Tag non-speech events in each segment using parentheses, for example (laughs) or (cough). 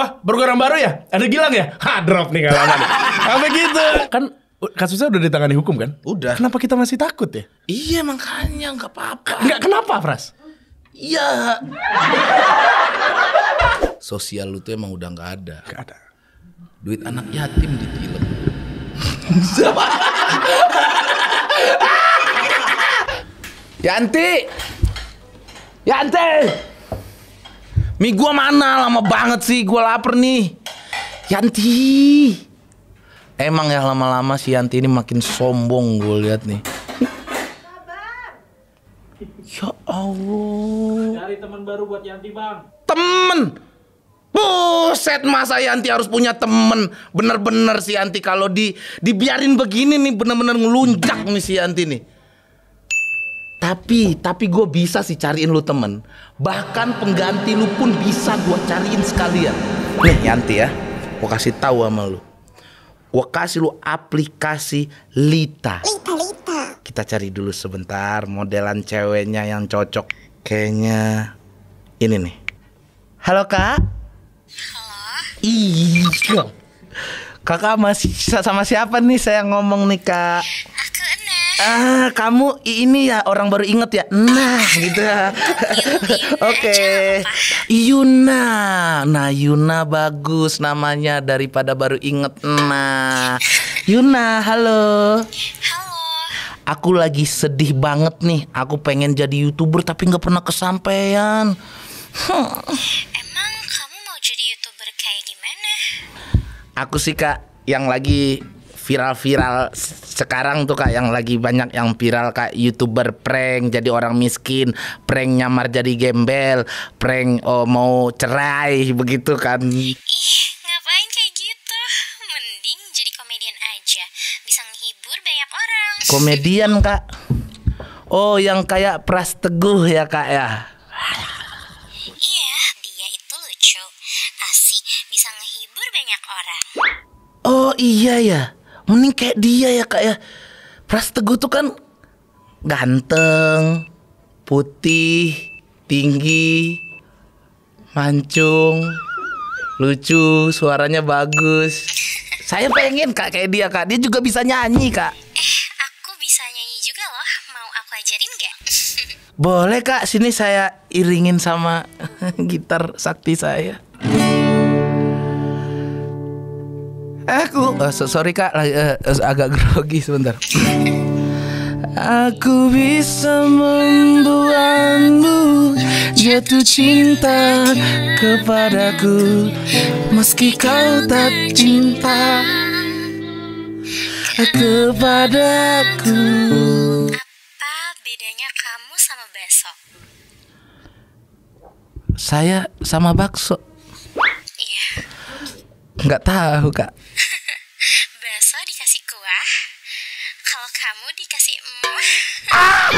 Wah, orang baru ya? Ada Gilang ya? Ha, drop nih kalau (laughs) Sampai gitu. Kan kasusnya udah ditangani hukum kan? Udah. Kenapa kita masih takut ya? Iya, makanya nggak apa-apa. Nggak kenapa, Pras? Iya. Sosial lu tuh emang udah gak ada. Gak ada. Duit anak yatim ditilep. (laughs) Yanti! Yanti! Mie gua mana? Lama banget sih, gua lapar nih. Yanti. Emang ya lama-lama si Yanti ini makin sombong gue lihat nih. Ya Allah. Cari teman baru buat Yanti, Bang. Temen? Buset, masa Yanti harus punya temen? Bener-bener si Yanti kalau di dibiarin begini nih bener-bener ngelunjak nih si Yanti nih. Tapi, tapi gue bisa sih cariin lu temen. Bahkan pengganti lu pun bisa gue cariin sekalian. Nih Yanti ya, gue kasih tahu sama lu. Gue kasih lu aplikasi Lita. Lita, Lita. Kita cari dulu sebentar modelan ceweknya yang cocok. Kayaknya ini nih. Halo kak. Halo. Iya. Kakak masih sama siapa nih saya ngomong nih kak? ah kamu ini ya orang baru inget ya nah gitu oke Yuna nah Yuna bagus namanya daripada baru inget nah Yuna halo halo aku lagi sedih banget nih aku pengen jadi youtuber tapi nggak pernah kesampaian hmm. emang kamu mau jadi youtuber kayak gimana aku sih kak yang lagi viral-viral sekarang tuh kak yang lagi banyak yang viral kak youtuber prank jadi orang miskin prank nyamar jadi gembel prank oh, mau cerai begitu kan ih ngapain kayak gitu mending jadi komedian aja bisa menghibur banyak orang komedian kak oh yang kayak Pras Teguh ya kak ya iya dia itu lucu asik bisa ngehibur banyak orang oh iya ya mending kayak dia ya kak ya Pras Teguh tuh kan ganteng, putih, tinggi, mancung, lucu, suaranya bagus. Saya pengen kak kayak dia kak, dia juga bisa nyanyi kak. Eh, aku bisa nyanyi juga loh, mau aku ajarin gak? (laughs) Boleh kak, sini saya iringin sama (laughs) gitar sakti saya. Aku uh, so sorry Kak, uh, agak (laughs) grogi sebentar. Aku bisa membuatmu jatuh cinta kepadaku Meski kau tak cinta kepadaku Apa bedanya kamu sama besok? Saya sama bakso Nggak tahu, Kak. (laughs) Baso dikasih kuah. Kalau kamu dikasih emas. Ah!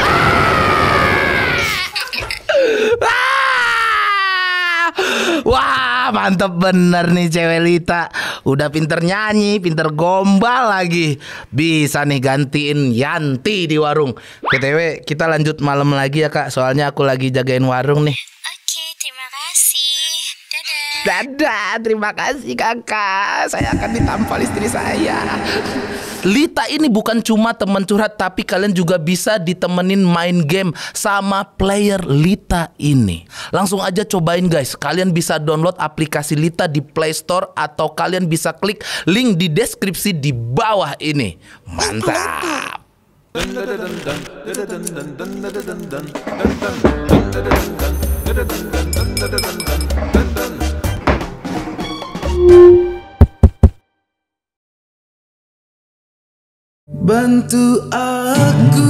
Wah, mantep bener nih cewek Lita. Udah pinter nyanyi, pinter gombal lagi. Bisa nih gantiin Yanti di warung. KTW, kita lanjut malam lagi ya kak. Soalnya aku lagi jagain warung nih. Dadah, terima kasih kakak. Saya akan ditampal istri saya. Lita ini bukan cuma teman curhat, tapi kalian juga bisa ditemenin main game sama player Lita ini. Langsung aja cobain guys. Kalian bisa download aplikasi Lita di Play Store atau kalian bisa klik link di deskripsi di bawah ini. Mantap. Mantap. Bantu aku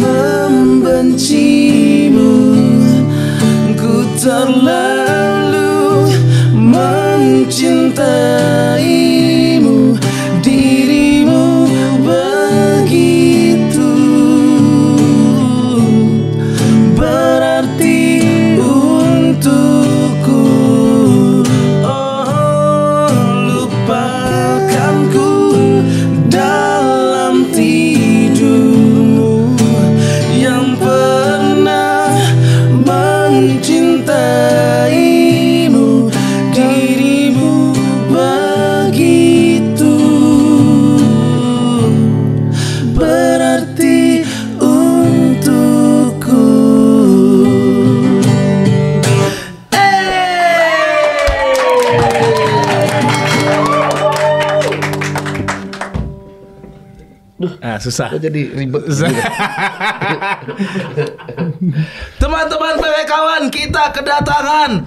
membencimu Ku terlalu susah. jadi ribet. (laughs) Teman-teman PW kawan kita kedatangan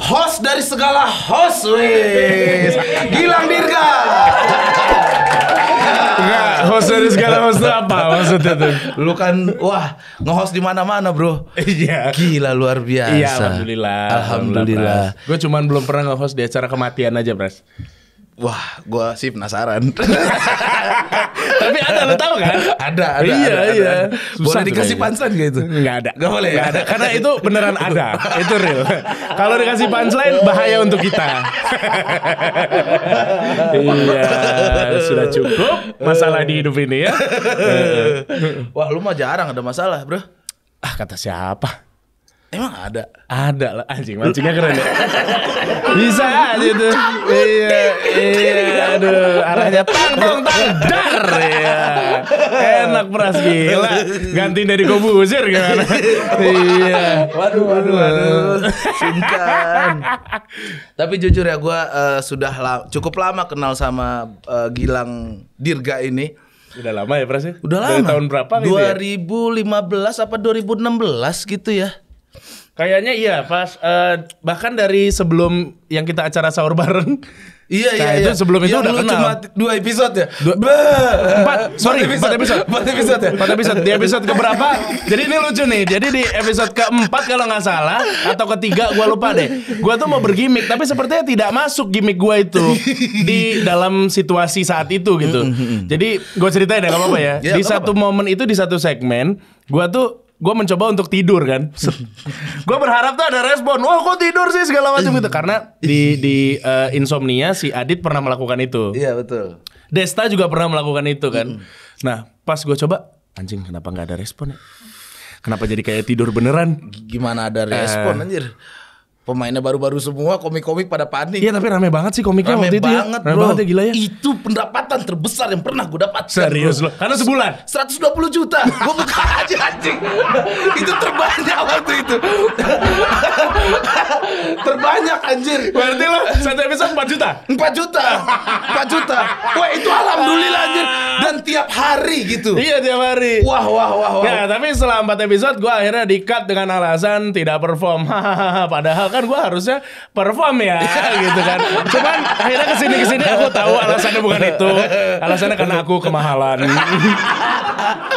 host dari segala host wes. Gilang Dirga. Enggak, host dari segala host itu apa maksudnya tuh? Lu kan wah, nge-host di mana-mana, Bro. Iya. Gila luar iya, biasa. Iya, alhamdulillah. Alhamdulillah. Gue cuman belum pernah nge-host di acara kematian aja, Pres. Wah, gue sih penasaran. (laughs) Tapi ada lo tau kan? Ada, ada. Iya, ada, iya. Ada. Susah boleh dikasih punchline gak itu? Enggak ada. Enggak boleh. Enggak ya? ada. Karena itu beneran ada. itu real. Kalau dikasih punchline bahaya untuk kita. iya, (laughs) sudah cukup masalah di hidup ini ya. (laughs) Wah, lu mah jarang ada masalah, Bro. Ah, kata siapa? Emang ada? Ada lah anjing, mancingnya keren ya. (laughs) Bisa aja tuh. Iya, iya, aduh, arahnya tang tang tang dar ya. Enak peras gila. Ganti dari Kobuzir gimana? iya. Waduh, waduh, waduh. Sungkan. Tapi jujur ya gue uh, sudah la cukup lama kenal sama uh, Gilang Dirga ini. Udah lama ya Pras ya? Udah lama. Dari tahun berapa gitu ya? 2015 apa 2016 gitu ya. Kayaknya iya pas uh, eh, bahkan dari sebelum yang kita acara sahur bareng. Iya nah, iya itu iya. sebelum itu ya, udah kenal. Cuma dua episode ya. Dua, empat, sorry, empat episode. Empat episode ya. Empat episode. Di episode keberapa? jadi ini lucu nih. Jadi di episode keempat kalau nggak salah atau ketiga, gue lupa deh. Gue tuh mau bergimik, tapi sepertinya tidak masuk gimmick gue itu di dalam situasi saat itu gitu. Mm-hmm. Jadi gue ceritain ya nggak apa-apa ya. Iya, di satu momen itu di satu segmen, gue tuh gue mencoba untuk tidur kan (laughs) gue berharap tuh ada respon wah kok tidur sih segala macam gitu karena di di uh, insomnia si Adit pernah melakukan itu iya betul Desta juga pernah melakukan itu kan nah pas gue coba anjing kenapa nggak ada respon ya kenapa jadi kayak tidur beneran gimana ada respon uh, anjir pemainnya baru-baru semua, komik-komik pada panik. Iya, tapi rame banget sih komiknya rame waktu itu ya. banget, ya. Rame bro. banget ya gila ya. Itu pendapatan terbesar yang pernah gue dapat. Serius loh. Karena sebulan 120 juta. gue buka (laughs) aja anjing. itu terbanyak waktu itu. (laughs) terbanyak anjir. Berarti lo satu episode 4 juta. 4 juta. 4 juta. Wah, itu alhamdulillah anjir. Dan tiap hari gitu. Iya, tiap hari. Wah, wah, wah, wah. Ya, tapi setelah 4 episode gue akhirnya di dengan alasan tidak perform. (laughs) Padahal kan kan gue harusnya perform ya gitu kan. Cuman akhirnya kesini kesini aku tahu alasannya bukan itu. Alasannya karena aku kemahalan.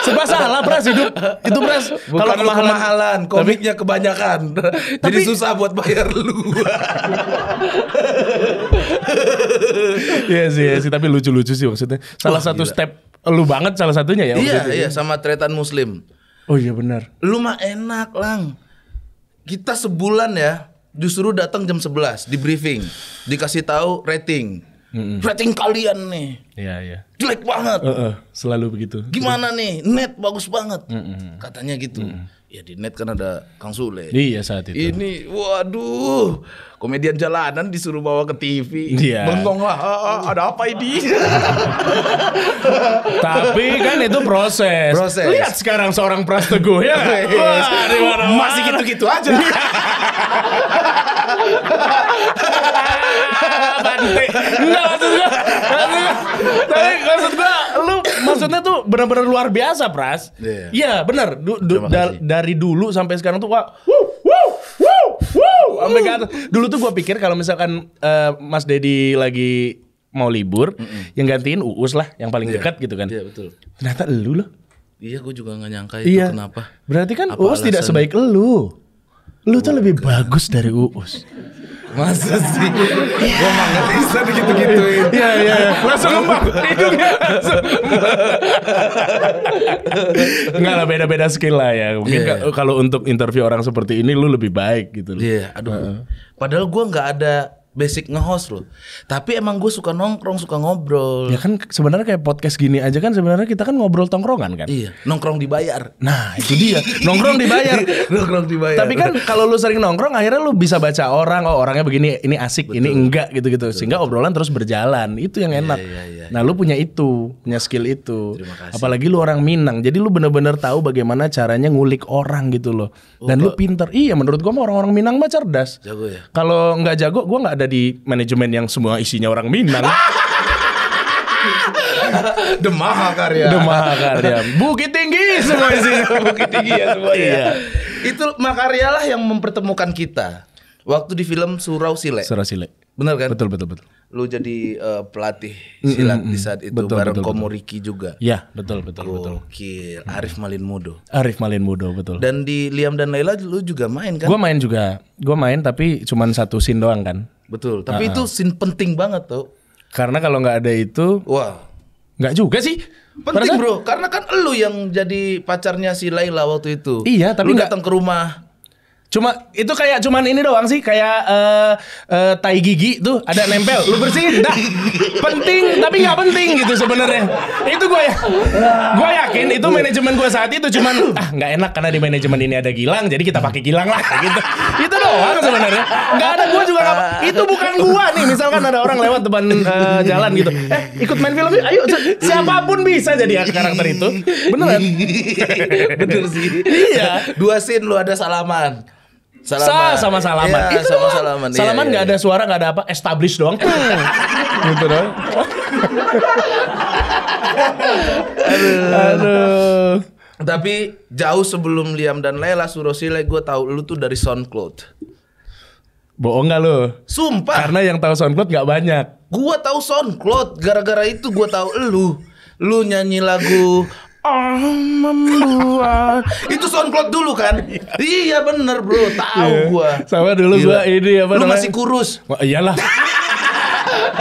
Sebab salah pras hidup itu pras. Kalau kemahalan, kemahalan komiknya tapi, kebanyakan. Tapi, Jadi susah buat bayar lu. Iya sih, iya sih. Tapi lucu-lucu sih maksudnya. Salah oh, satu gila. step lu banget salah satunya ya. Iya, iya sama tretan muslim. Oh iya benar. Lu mah enak lang. Kita sebulan ya disuruh datang jam 11 di briefing, dikasih tahu rating. Mm-mm. Rating kalian nih. Iya, iya. Jelek banget. Uh-uh, selalu begitu. Gimana nih? Net bagus banget. Mm-mm. Katanya gitu. Mm-mm. Ya di net kan ada Kang Sule. Iya saat itu. Ini waduh, komedian jalanan disuruh bawa ke TV. Iya. Bengong lah, ah, ah, ada apa ini? (laughs) Tapi kan itu proses. Proses. Lihat sekarang seorang Pras ya. Kan? (laughs) Iya. Wah, Masih gitu-gitu aja. (laughs) Bante. Enggak maksud gue. Tapi maksud gue lu maksudnya tuh benar-benar luar biasa, Pras. Iya, yeah. benar. Du, du, da, dari dulu sampai sekarang tuh wah, wuh, wuh, wuh, wuh, sampai ke atas. Dulu tuh gue pikir kalau misalkan uh, Mas Dedi lagi mau libur, mm -mm. yang gantiin Uus lah, yang paling yeah. dekat gitu kan. Iya, yeah, betul. Ternyata lu loh. Iya, gue juga gak nyangka itu iya. kenapa. Berarti kan Apa Uus alasan? tidak sebaik lu. Lu tuh lebih bagus dari Uus. Masa sih? Gue mah ngerti begitu gitu-gituin. Iya, iya, iya. Langsung ngembang. Hidungnya langsung. Enggak lah, beda-beda skill lah ya. Mungkin yeah. Iya. kalau untuk interview orang seperti ini, lu lebih baik gitu. Iya, yeah, aduh. Uh -huh. Padahal gue nggak ada basic ngehost loh. Tapi emang gue suka nongkrong, suka ngobrol. Ya kan sebenarnya kayak podcast gini aja kan sebenarnya kita kan ngobrol tongkrongan kan. Iya, nongkrong dibayar. Nah, itu dia. nongkrong dibayar. (laughs) nongkrong dibayar. Tapi kan kalau lu sering nongkrong akhirnya lu bisa baca orang, oh orangnya begini, ini asik, betul. ini enggak gitu-gitu. Sehingga obrolan terus berjalan. Itu yang iya, enak. Iya, iya, iya, nah, lu punya itu, punya skill itu. Terima kasih. Apalagi lu orang Minang. Jadi lu bener-bener tahu bagaimana caranya ngulik orang gitu loh. Dan oh, lu pinter. Iya, menurut gua orang-orang Minang mah cerdas. Jago ya. Kalau nggak jago, gua nggak ada di manajemen yang semua isinya orang Minang. (laughs) Demaha karya. Demaha karya. (laughs) Bukit tinggi semua isinya. (laughs) Bukit tinggi ya semua ya. Iya. Itu makaryalah yang mempertemukan kita. Waktu di film Surau Sile. Surau Sile. benar kan? Betul betul betul. Lu jadi uh, pelatih silat mm, -hmm. di saat itu betul, bareng betul, Komoriki juga. Iya, betul betul Gokil. betul. Oke, Arif Malin Mudo. Arif Malin Mudo betul. Dan di Liam dan Laila lu juga main kan? Gua main juga. Gua main tapi cuman satu scene doang kan. Betul. Tapi uh -uh. itu scene penting banget tuh. Karena kalau nggak ada itu, wah, nggak juga sih. Penting Pernah, bro, karena kan lu yang jadi pacarnya si Laila waktu itu. Iya, tapi lu datang ke rumah Cuma itu kayak cuman ini doang sih kayak uh, uh, tai gigi tuh ada nempel. Lu bersihin dah. penting tapi nggak penting gitu sebenarnya. Itu gue ya. Gue yakin itu manajemen gue saat itu cuman ah nggak enak karena di manajemen ini ada Gilang jadi kita pakai Gilang lah gitu. Itu doang sebenarnya. Nggak ada gue juga gak, itu bukan gue nih misalkan ada orang lewat depan uh, jalan gitu. Eh ikut main film ayo siapapun bisa jadi karakter itu. Beneran. (laughs) betul sih. Iya. Dua scene lu ada salaman Salaman. Sa sama iya, salaman. Ya, sama doang. salaman. Iya, salaman iya, nggak iya. ada suara, nggak ada apa, establish doang. Hmm. gitu doang. Aduh. Aduh. Tapi jauh sebelum Liam dan Lela Surosile gue tahu lu tuh dari SoundCloud. Bohong gak lo? Sumpah. Karena yang tahu SoundCloud gak banyak. Gue tahu SoundCloud gara-gara itu gue tahu lu, Lu nyanyi lagu Oh membuat Itu soundcloud dulu kan Iya bener bro Tahu yeah. gua Sama dulu Gila. gua ini apa Lu masih kurus Wah, Iyalah (laughs)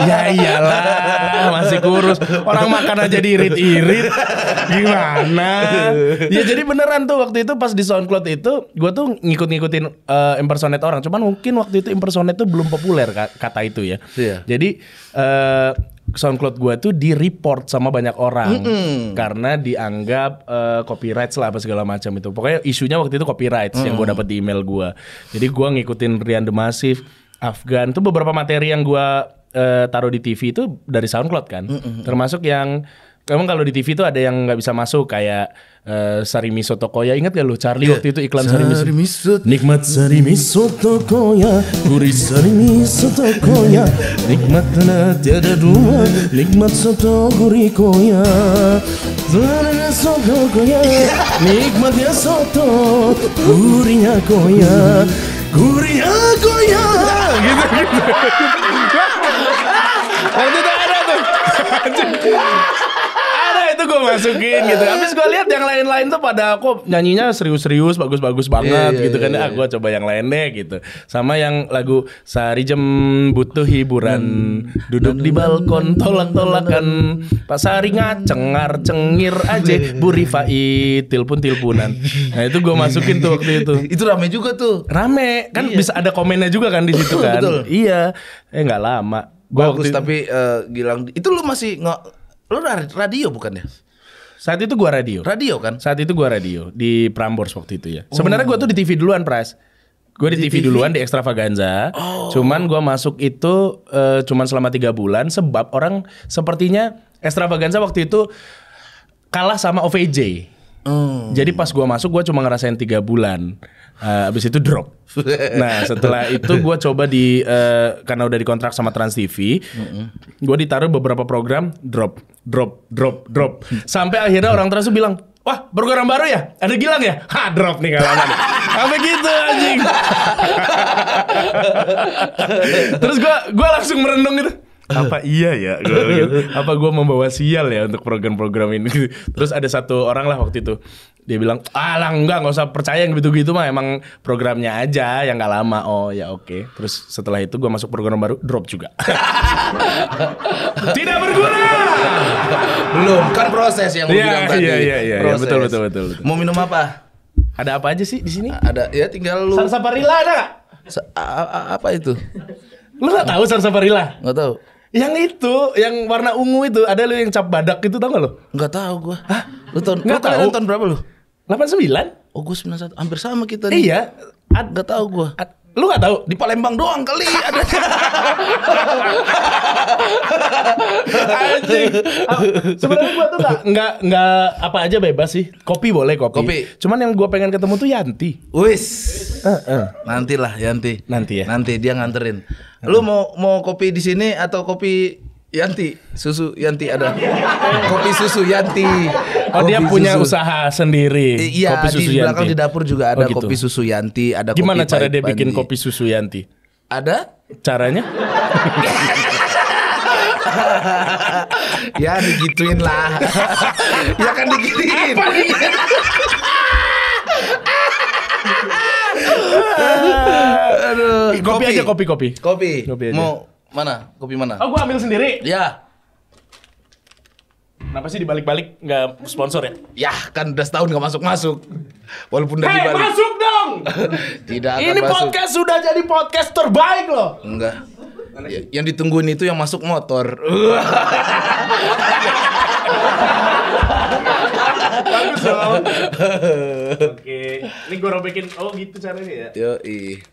Ya iyalah masih kurus Orang makan aja diirit-irit Gimana (laughs) Ya jadi beneran tuh waktu itu pas di SoundCloud itu Gue tuh ngikut-ngikutin uh, impersonate orang Cuman mungkin waktu itu impersonate tuh belum populer kata itu ya yeah. Jadi uh, SoundCloud gue tuh di report sama banyak orang mm -hmm. karena dianggap uh, eh, copyright lah apa segala macam itu. Pokoknya isunya waktu itu copyright mm. yang gue dapat di email gue. Jadi gue ngikutin Rian The Massive, Afgan, tuh beberapa materi yang gue uh, taruh di TV itu dari SoundCloud kan, mm -hmm. termasuk yang Emang kalau di TV itu ada yang nggak bisa masuk kayak Eh, Sarimiso Tokoya. Ingat gak lu Charlie yeah. waktu itu iklan Sarimiso? Sarimiso. Nikmat Sarimiso Tokoya, gurih Sarimiso Tokoya. Nikmat tiada dua, nikmat soto gurih koya. Zarana soto koya, nikmatnya soto, gurihnya koya. Gurihnya koya. Gitu gitu. Waktu itu ada tuh. (laughs) itu gue masukin gitu. Habis (laughs) gue lihat yang lain-lain tuh pada aku nyanyinya serius-serius, bagus-bagus iya, banget yeah, gitu iya, kan. Yeah, ah, iya. gue coba yang lain deh gitu. Sama yang lagu sehari jam butuh hiburan, duduk di balkon tolak-tolakan, pas sehari ngacengar cengir aja, Bu Rifai tilpun tilpunan. Nah itu gue masukin tuh waktu itu. itu rame juga tuh. Rame kan iya. bisa ada komennya juga kan di situ (laughs) kan. Betul. Iya. Eh nggak lama. Gua Bagus waktu... tapi uh, Gilang itu lu masih nggak Lu radio bukan ya? Saat itu gua radio. Radio kan? Saat itu gua radio di Prambors waktu itu ya. Sebenarnya gua oh. tuh di TV duluan, Pras. gua di, di TV, TV duluan di Extravaganza. Oh. Cuman gua masuk itu uh, cuman selama tiga bulan sebab orang sepertinya Extravaganza waktu itu kalah sama OVJ. Oh. Hmm. Jadi pas gua masuk gua cuma ngerasain tiga bulan. Uh, abis itu drop. Nah setelah itu gue coba di uh, karena udah dikontrak sama Trans TV, mm -hmm. gue ditaruh beberapa program drop drop drop drop sampai akhirnya orang terus bilang Wah, program baru ya? Ada Gilang ya? Ha, drop nih kalau Sampai gitu anjing. (laughs) Terus gue gua langsung merenung gitu apa (laughs) iya ya gua gitu. (laughs) apa gue membawa sial ya untuk program-program ini (laughs) terus ada satu orang lah waktu itu dia bilang alah enggak nggak usah percaya yang gitu-gitu mah emang programnya aja yang nggak lama oh ya oke okay. terus setelah itu gue masuk program baru drop juga tidak berguna belum kan proses yang lu ya, bilang tadi iya iya iya, iya. betul, betul betul betul mau minum apa ada apa aja sih di sini ada ya tinggal lu sarsaparilla ada gak? Sa apa itu lu nggak tahu sarsaparilla nggak tahu yang itu, yang warna ungu itu, ada lu yang cap badak itu tau gak lu? Gak tau gue. Hah? Lu tahun Enggak tahu. Tahun berapa lu? 89. Oh, gue 91. Hampir sama kita nih. Iya. Ad, gak tau gue. Lu gak tau di Palembang doang kali ada. Anjing. Sebenarnya gua tuh gak nggak apa aja bebas sih. Kopi boleh kopi. kopi. Cuman yang gua pengen ketemu tuh Yanti. Wis. Uh, uh. Nantilah Yanti. Nanti ya. Nanti dia nganterin. Lu mau mau kopi di sini atau kopi Yanti, susu Yanti ada. (laughs) Kopi susu Yanti. Oh, dia punya usaha sendiri. Eh, iya, kopi susu di Yanti. belakang di dapur juga oh, ada oh, gitu. kopi susu Yanti, ada Gimana kopi cara dia bikin kopi susu Yanti? Ada? Caranya? (laughs) ya digituin lah. (laughs) ya kan digituin. (laughs) Aduh, kopi. kopi aja kopi kopi. Kopi. kopi aja. Mau mana? Kopi mana? Oh, gua ambil sendiri. Ya. Kenapa sih dibalik-balik nggak sponsor ya? Yah, kan udah setahun nggak masuk-masuk. Walaupun udah hey, dibalik. masuk dong! (laughs) Tidak akan Ini masuk. podcast sudah jadi podcast terbaik loh. Enggak. Ya, yang ditungguin itu yang masuk motor. (laughs) Bagus dong. Oke. Ini gue robekin. Oh gitu caranya ya? Yo, ih.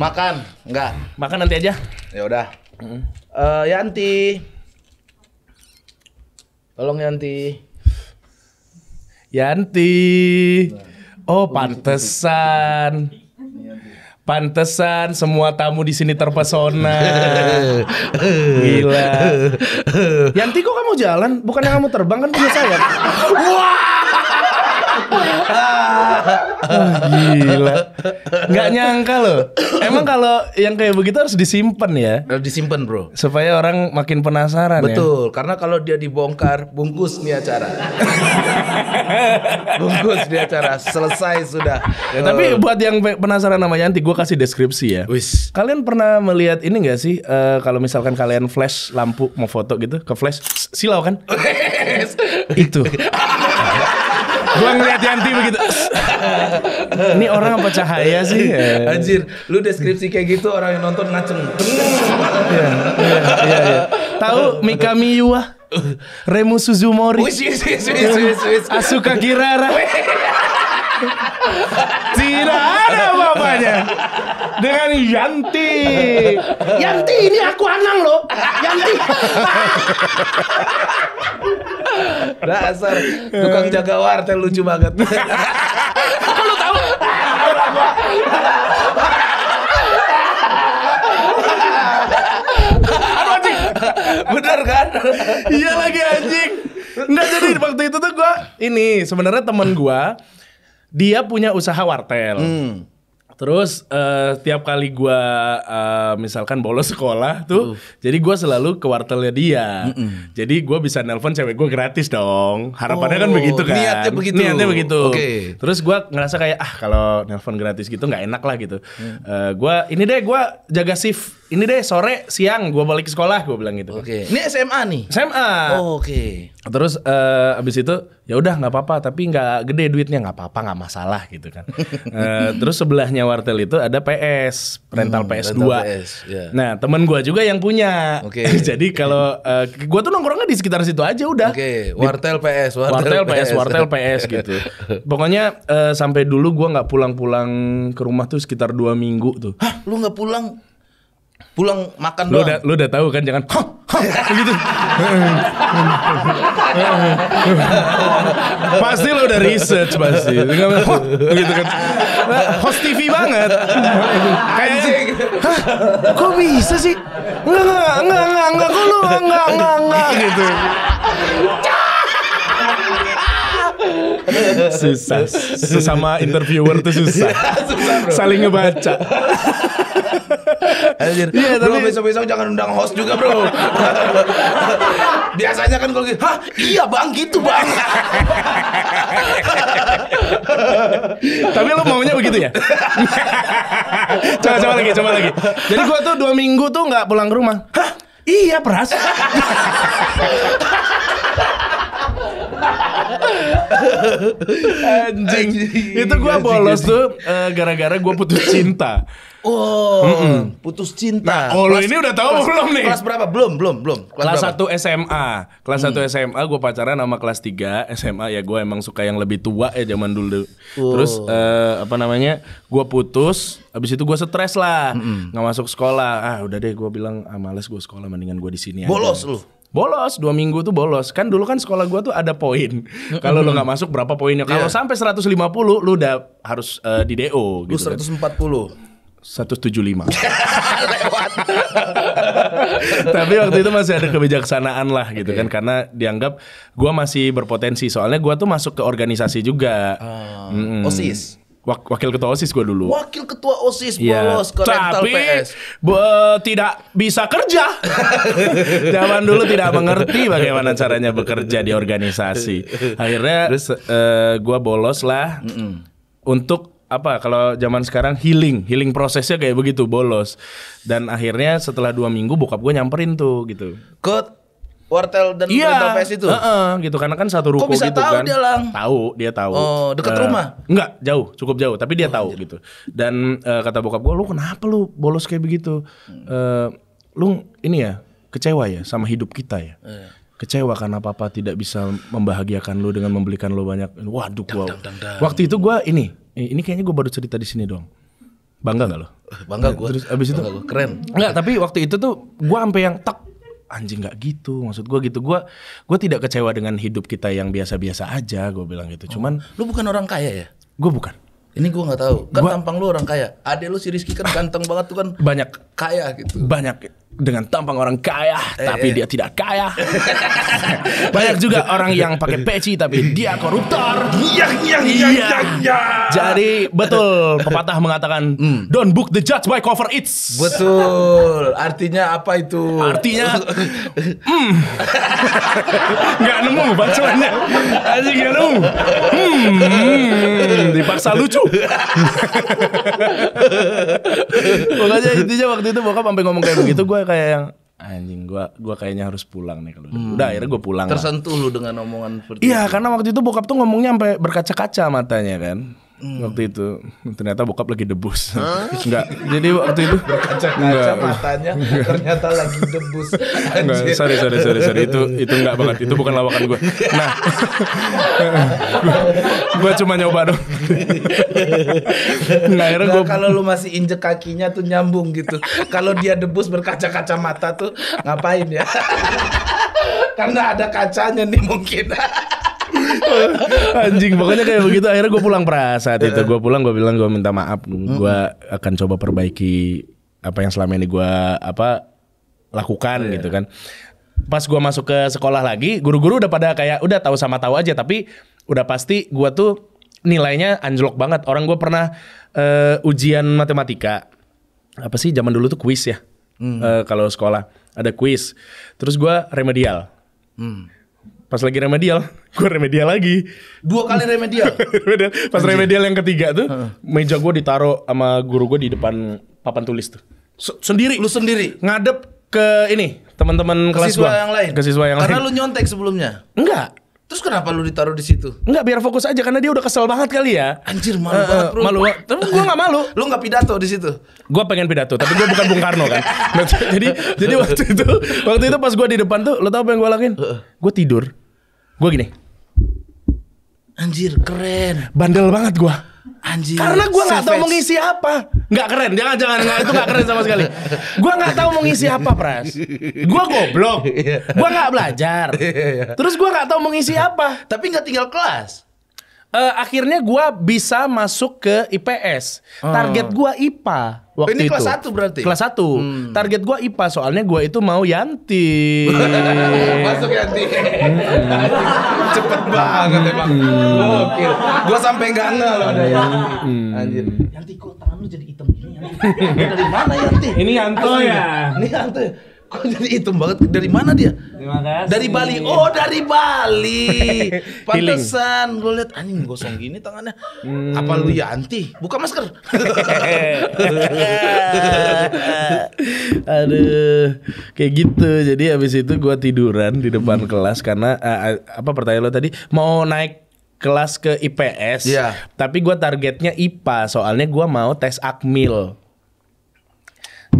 Makan, enggak. Makan nanti aja. Ya udah. Mm. Uh, eh, Yanti. Ya, Tolong Yanti. Yanti. Oh, pantesan. Pantesan semua tamu di sini terpesona. Gila. Yanti kok kamu jalan? Bukannya kamu terbang kan punya sayap? Wah! gila. Gak nyangka loh. Emang kalau yang kayak begitu harus disimpan ya? Harus disimpan bro. Supaya orang makin penasaran Betul, ya? Betul. Karena kalau dia dibongkar, bungkus nih acara. (laughs) bungkus nih acara. Selesai sudah. Ya, tapi buat yang penasaran sama Yanti, gue kasih deskripsi ya. Wis. Kalian pernah melihat ini gak sih? Uh, kalau misalkan kalian flash lampu mau foto gitu, ke flash, silau kan? (laughs) Itu. (laughs) gue ngeliat Yanti begitu ini orang apa cahaya sih ya? anjir lu deskripsi kayak gitu orang yang nonton ngaceng iya, iya tahu Mikami Yua Remu Suzumori Asuka Kirara tidak ada bapaknya dengan Yanti. Yanti ini aku Anang loh. Yanti. Dasar tukang jaga wartel lucu banget. Kok lu tahu? Aduh anjing. Bener kan? Iya lagi anjing. Enggak jadi waktu itu tuh gua ini sebenarnya teman gua dia punya usaha wartel. Hmm Terus uh, tiap kali gue uh, misalkan bolos sekolah tuh, uh. jadi gue selalu ke wartelnya dia. Mm -mm. Jadi gue bisa nelpon cewek gue gratis dong. Harapannya kan oh, kan begitu kan. Niatnya begitu. Niatnya begitu. Oke. Okay. Terus gue ngerasa kayak ah kalau nelpon gratis gitu nggak enak lah gitu. Mm. Uh, eh, gue ini deh gue jaga shift ini deh sore siang gue balik ke sekolah gue bilang gitu. Kan. Oke. Okay. Ini SMA nih. SMA. Oh, Oke. Okay. Terus uh, abis itu ya udah nggak apa-apa tapi nggak gede duitnya nggak apa-apa nggak masalah gitu kan. uh, (laughs) terus sebelahnya wartel itu ada PS rental hmm, PS 2 PS, yeah. Nah temen gue juga yang punya. Oke. Okay. (laughs) Jadi kalau uh, eh, gue tuh nongkrongnya di sekitar situ aja udah. Oke. Okay. Wartel PS. Wartel, wartel PS, PS. Wartel PS gitu. (laughs) Pokoknya uh, sampai dulu gue nggak pulang-pulang ke rumah tuh sekitar dua minggu tuh. Hah lu nggak pulang? pulang makan lu udah lu udah tahu kan jangan (laughs) gitu (laughs) pasti lu udah research pasti (laughs) gitu kan host TV banget kayak hah kok bisa sih enggak enggak enggak enggak enggak lu enggak enggak enggak gitu susah (laughs) sesama interviewer tuh susah, iya, susah saling ngebaca (laughs) Anjir, iya, bro tapi... besok-besok jangan undang host juga bro (laughs) Biasanya kan kalau gitu, hah iya bang gitu bang Tapi lo maunya begitu ya? coba, coba lagi, coba lagi Jadi gua tuh dua minggu tuh gak pulang ke rumah Hah iya peras anjing. anjing. Itu gue bolos tuh uh, gara-gara gue putus cinta. Oh, mm -mm. putus cinta. Nah, oh, lo ini udah tau belum nih? Kelas berapa? Belum, belum, belum. Kelas, satu SMA. Kelas hmm. SMA gue pacaran sama kelas 3 SMA ya gue emang suka yang lebih tua ya zaman dulu. Oh. Terus uh, apa namanya? Gue putus, Abis itu gue stres lah. Mm Nggak masuk sekolah. Ah, udah deh gue bilang ah males gue sekolah mendingan gue di sini Bolos loh. lu bolos dua minggu tuh bolos kan dulu kan sekolah gua tuh ada poin kalau mm lo nggak masuk berapa poinnya kalau yeah. sampai 150 lu udah harus uh, di DO gitu 140 kan. 175 (laughs) lewat (laughs) tapi waktu itu masih ada kebijaksanaan lah gitu okay. kan iya. karena dianggap gua masih berpotensi soalnya gua tuh masuk ke organisasi juga uh, mm -hmm. osis wakil ketua OSIS gue dulu. Wakil ketua OSIS yeah. bolos rental Tapi PS. Be tidak bisa kerja. (laughs) Zaman dulu tidak mengerti bagaimana caranya bekerja di organisasi. Akhirnya terus uh, eh, gue bolos lah mm -mm. untuk apa kalau zaman sekarang healing healing prosesnya kayak begitu bolos dan akhirnya setelah dua minggu bokap gue nyamperin tuh gitu ke wortel dan iya, rental PS itu. Uh-uh, gitu karena kan satu ruko Kok bisa gitu tahu kan. Dia lang? Tahu, dia tahu. Oh, dekat uh, rumah? Enggak, jauh, cukup jauh, tapi dia oh, tahu anjir. gitu. Dan uh, kata bokap gue, "Lu kenapa lu bolos kayak begitu?" Hmm. Uh, lu ini ya, kecewa ya sama hidup kita ya. Hmm. Kecewa karena papa tidak bisa membahagiakan lu dengan membelikan lu banyak. Waduh, gua. Dang, dang, dang, Waktu itu gue ini, ini kayaknya gue baru cerita di sini dong. Bangga gak lo? Bangga gue. Terus abis itu? Gua. Keren. Enggak, tapi waktu itu tuh gue sampai yang tak anjing nggak gitu maksud gue gitu gue gue tidak kecewa dengan hidup kita yang biasa-biasa aja gue bilang gitu oh. cuman lu bukan orang kaya ya gue bukan ini gue nggak tahu kan gua, tampang lu orang kaya ade lu si Rizky kan ganteng banget tuh kan banyak kaya gitu banyak dengan tampang orang kaya eh, tapi eh. dia tidak kaya. (laughs) Banyak juga orang yang pakai peci tapi dia koruptor. Iya iya iya iya. iya, iya. Jadi betul pepatah mengatakan mm. don't book the judge by cover its. Betul. Artinya apa itu? Artinya (laughs) hmm (laughs) nggak nemu bacaannya. Anjing nggak nemu. Hmm, dipaksa lucu. Pokoknya intinya waktu itu bokap sampai ngomong kayak begitu gue kayak yang anjing gua gua kayaknya harus pulang nih kalau hmm. udah akhirnya gua pulang tersentuh lah. lu dengan omongan seperti iya karena waktu itu bokap tuh ngomongnya sampai berkaca-kaca matanya kan hmm. waktu itu ternyata bokap lagi debus enggak (laughs) jadi waktu itu berkaca-kaca matanya ternyata lagi debus enggak sorry sorry sorry sorry itu itu enggak banget itu bukan lawakan gue nah (laughs) gue cuma nyoba dong (laughs) nah, akhirnya nah, gua... kalau lu masih injek kakinya tuh nyambung gitu kalau dia debus berkaca-kaca mata tuh ngapain ya karena ada kacanya nih mungkin anjing pokoknya kayak begitu akhirnya gue pulang pras saat itu gue pulang gue bilang gue minta maaf gue akan coba perbaiki apa yang selama ini gue apa lakukan iya. gitu kan pas gue masuk ke sekolah lagi guru-guru udah pada kayak udah tahu sama tahu aja tapi udah pasti gue tuh nilainya anjlok banget orang gue pernah uh, ujian matematika apa sih zaman dulu tuh kuis ya hmm. uh, kalau sekolah ada kuis terus gue remedial hmm. Pas lagi remedial, (laughs) gue remedial lagi. Dua kali remedial. (laughs) remedial. Pas Anjir. remedial yang ketiga tuh, meja gue ditaruh sama guru gue di depan papan tulis tuh. S sendiri. Lu sendiri. Ngadep ke ini, teman-teman kelas siswa yang lain. Ke siswa yang Karena lain. Karena lu nyontek sebelumnya. Enggak. Terus kenapa lu ditaruh di situ? Enggak, biar fokus aja karena dia udah kesel banget kali ya. Anjir, malu uh, banget, Bro. Malu. Tapi gua gak malu. lu gak pidato di situ. Gua pengen pidato, tapi gua bukan Bung Karno kan. (laughs) jadi jadi waktu itu waktu itu pas gua di depan tuh, lo tau apa yang gua lakuin? Gua tidur gue gini anjir keren bandel banget gue Anjir. Karena gue nggak tahu mau ngisi apa. Nggak keren. Jangan jangan itu nggak keren sama sekali. Gue nggak tahu mau ngisi apa pras. Gue goblok. Iya. Gue nggak belajar. Iya, iya. Terus gue nggak tahu mau ngisi apa. Tapi nggak tinggal kelas. Uh, akhirnya gue bisa masuk ke IPS. Oh. Target gue IPA waktu ini itu. kelas 1 berarti? Kelas 1. Hmm. Target gua IPA soalnya gua itu mau Yanti. (laughs) Masuk Yanti. (laughs) Cepet banget emang. Hmm. Oke. Gua sampai enggak ngeh loh ada Yanti. Hmm. Anjir. Yanti kok tangan lu jadi hitam gini Yanti? Dari mana Yanti? Ini Yanto ya. Ini Yanto ya. Kok jadi hitam banget? Dari mana dia? Terima kasih. Dari Bali. Oh, dari Bali. (laughs) Pantesan gue liat anjing gosong gini tangannya. Hmm. Apa lu ya anti? Buka masker. (laughs) Aduh. Kayak gitu. Jadi habis itu gua tiduran di depan hmm. kelas karena uh, apa pertanyaan lo tadi mau naik kelas ke IPS. Yeah. Tapi gua targetnya IPA soalnya gua mau tes akmil.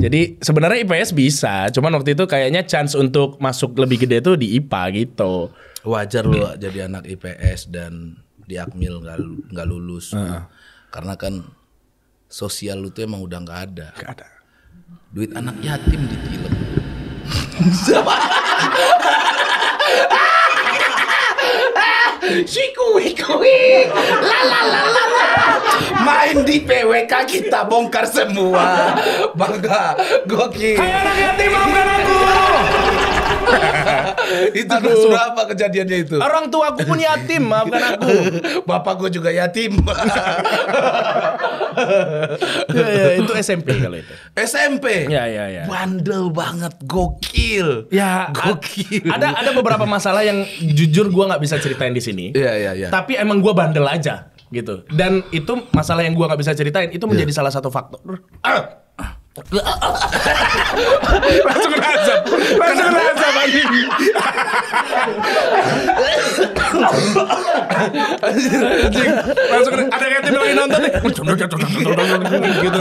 Jadi sebenarnya IPS bisa, cuman waktu itu kayaknya chance untuk masuk lebih gede tuh di IPA gitu. Wajar lu jadi anak IPS dan di Akmil nggak lulus. Uh. Karena kan sosial lu tuh emang udah nggak ada. Gak ada. Duit anak yatim ditilep. (laughs) Siku kui, la la la la la. Main di PWK kita bongkar semua. Bangga, gokil. Hai anak yatim maafkan aku. (laughs) itu Aduh. sudah apa kejadiannya itu? Orang tua aku pun yatim, maafkan aku. (laughs) Bapak gue juga yatim. (laughs) ya, ya, itu SMP kalau itu. SMP. Ya, ya, ya. Bandel banget, gokil. Ya, gokil. Ada ada beberapa masalah yang jujur gue nggak bisa ceritain di sini. ya ya ya Tapi emang gue bandel aja gitu. Dan itu masalah yang gue nggak bisa ceritain itu ya. menjadi ya. salah satu faktor. Ah! langsung ngerasa langsung kena anjing anjing langsung ada kayak tim lagi nonton nih gitu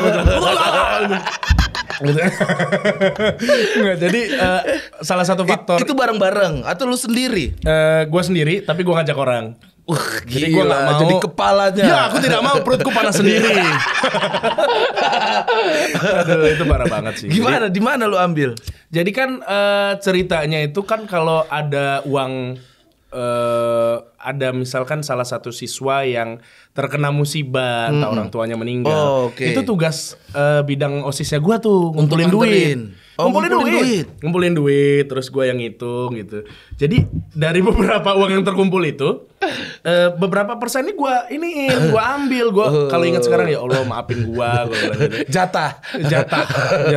Nggak, jadi uh, salah satu faktor It, itu bareng-bareng atau lu sendiri? Uh, eh, gue sendiri, tapi gue ngajak orang. Uh, jadi gue gak mau jadi kepalanya. Ya aku tidak mau perutku panas sendiri. Iya. Aduh, itu parah banget sih. Gimana? Di mana lu ambil? Jadi kan uh, ceritanya itu kan kalau ada uang uh, ada misalkan salah satu siswa yang terkena musibah hmm. entah orang tuanya meninggal. Oh, okay. Itu tugas uh, bidang OSISnya gua tuh ngumpulin duit. Oh, ngumpulin, ngumpulin duit. duit. Ngumpulin duit, terus gue yang ngitung gitu. Jadi dari (laughs) beberapa uang yang terkumpul itu, uh, beberapa persen ini gue ini gue (laughs) ambil, gue uh. Oh. kalau ingat sekarang ya Allah maafin gue, gue gitu. (laughs) Jatah, jatah,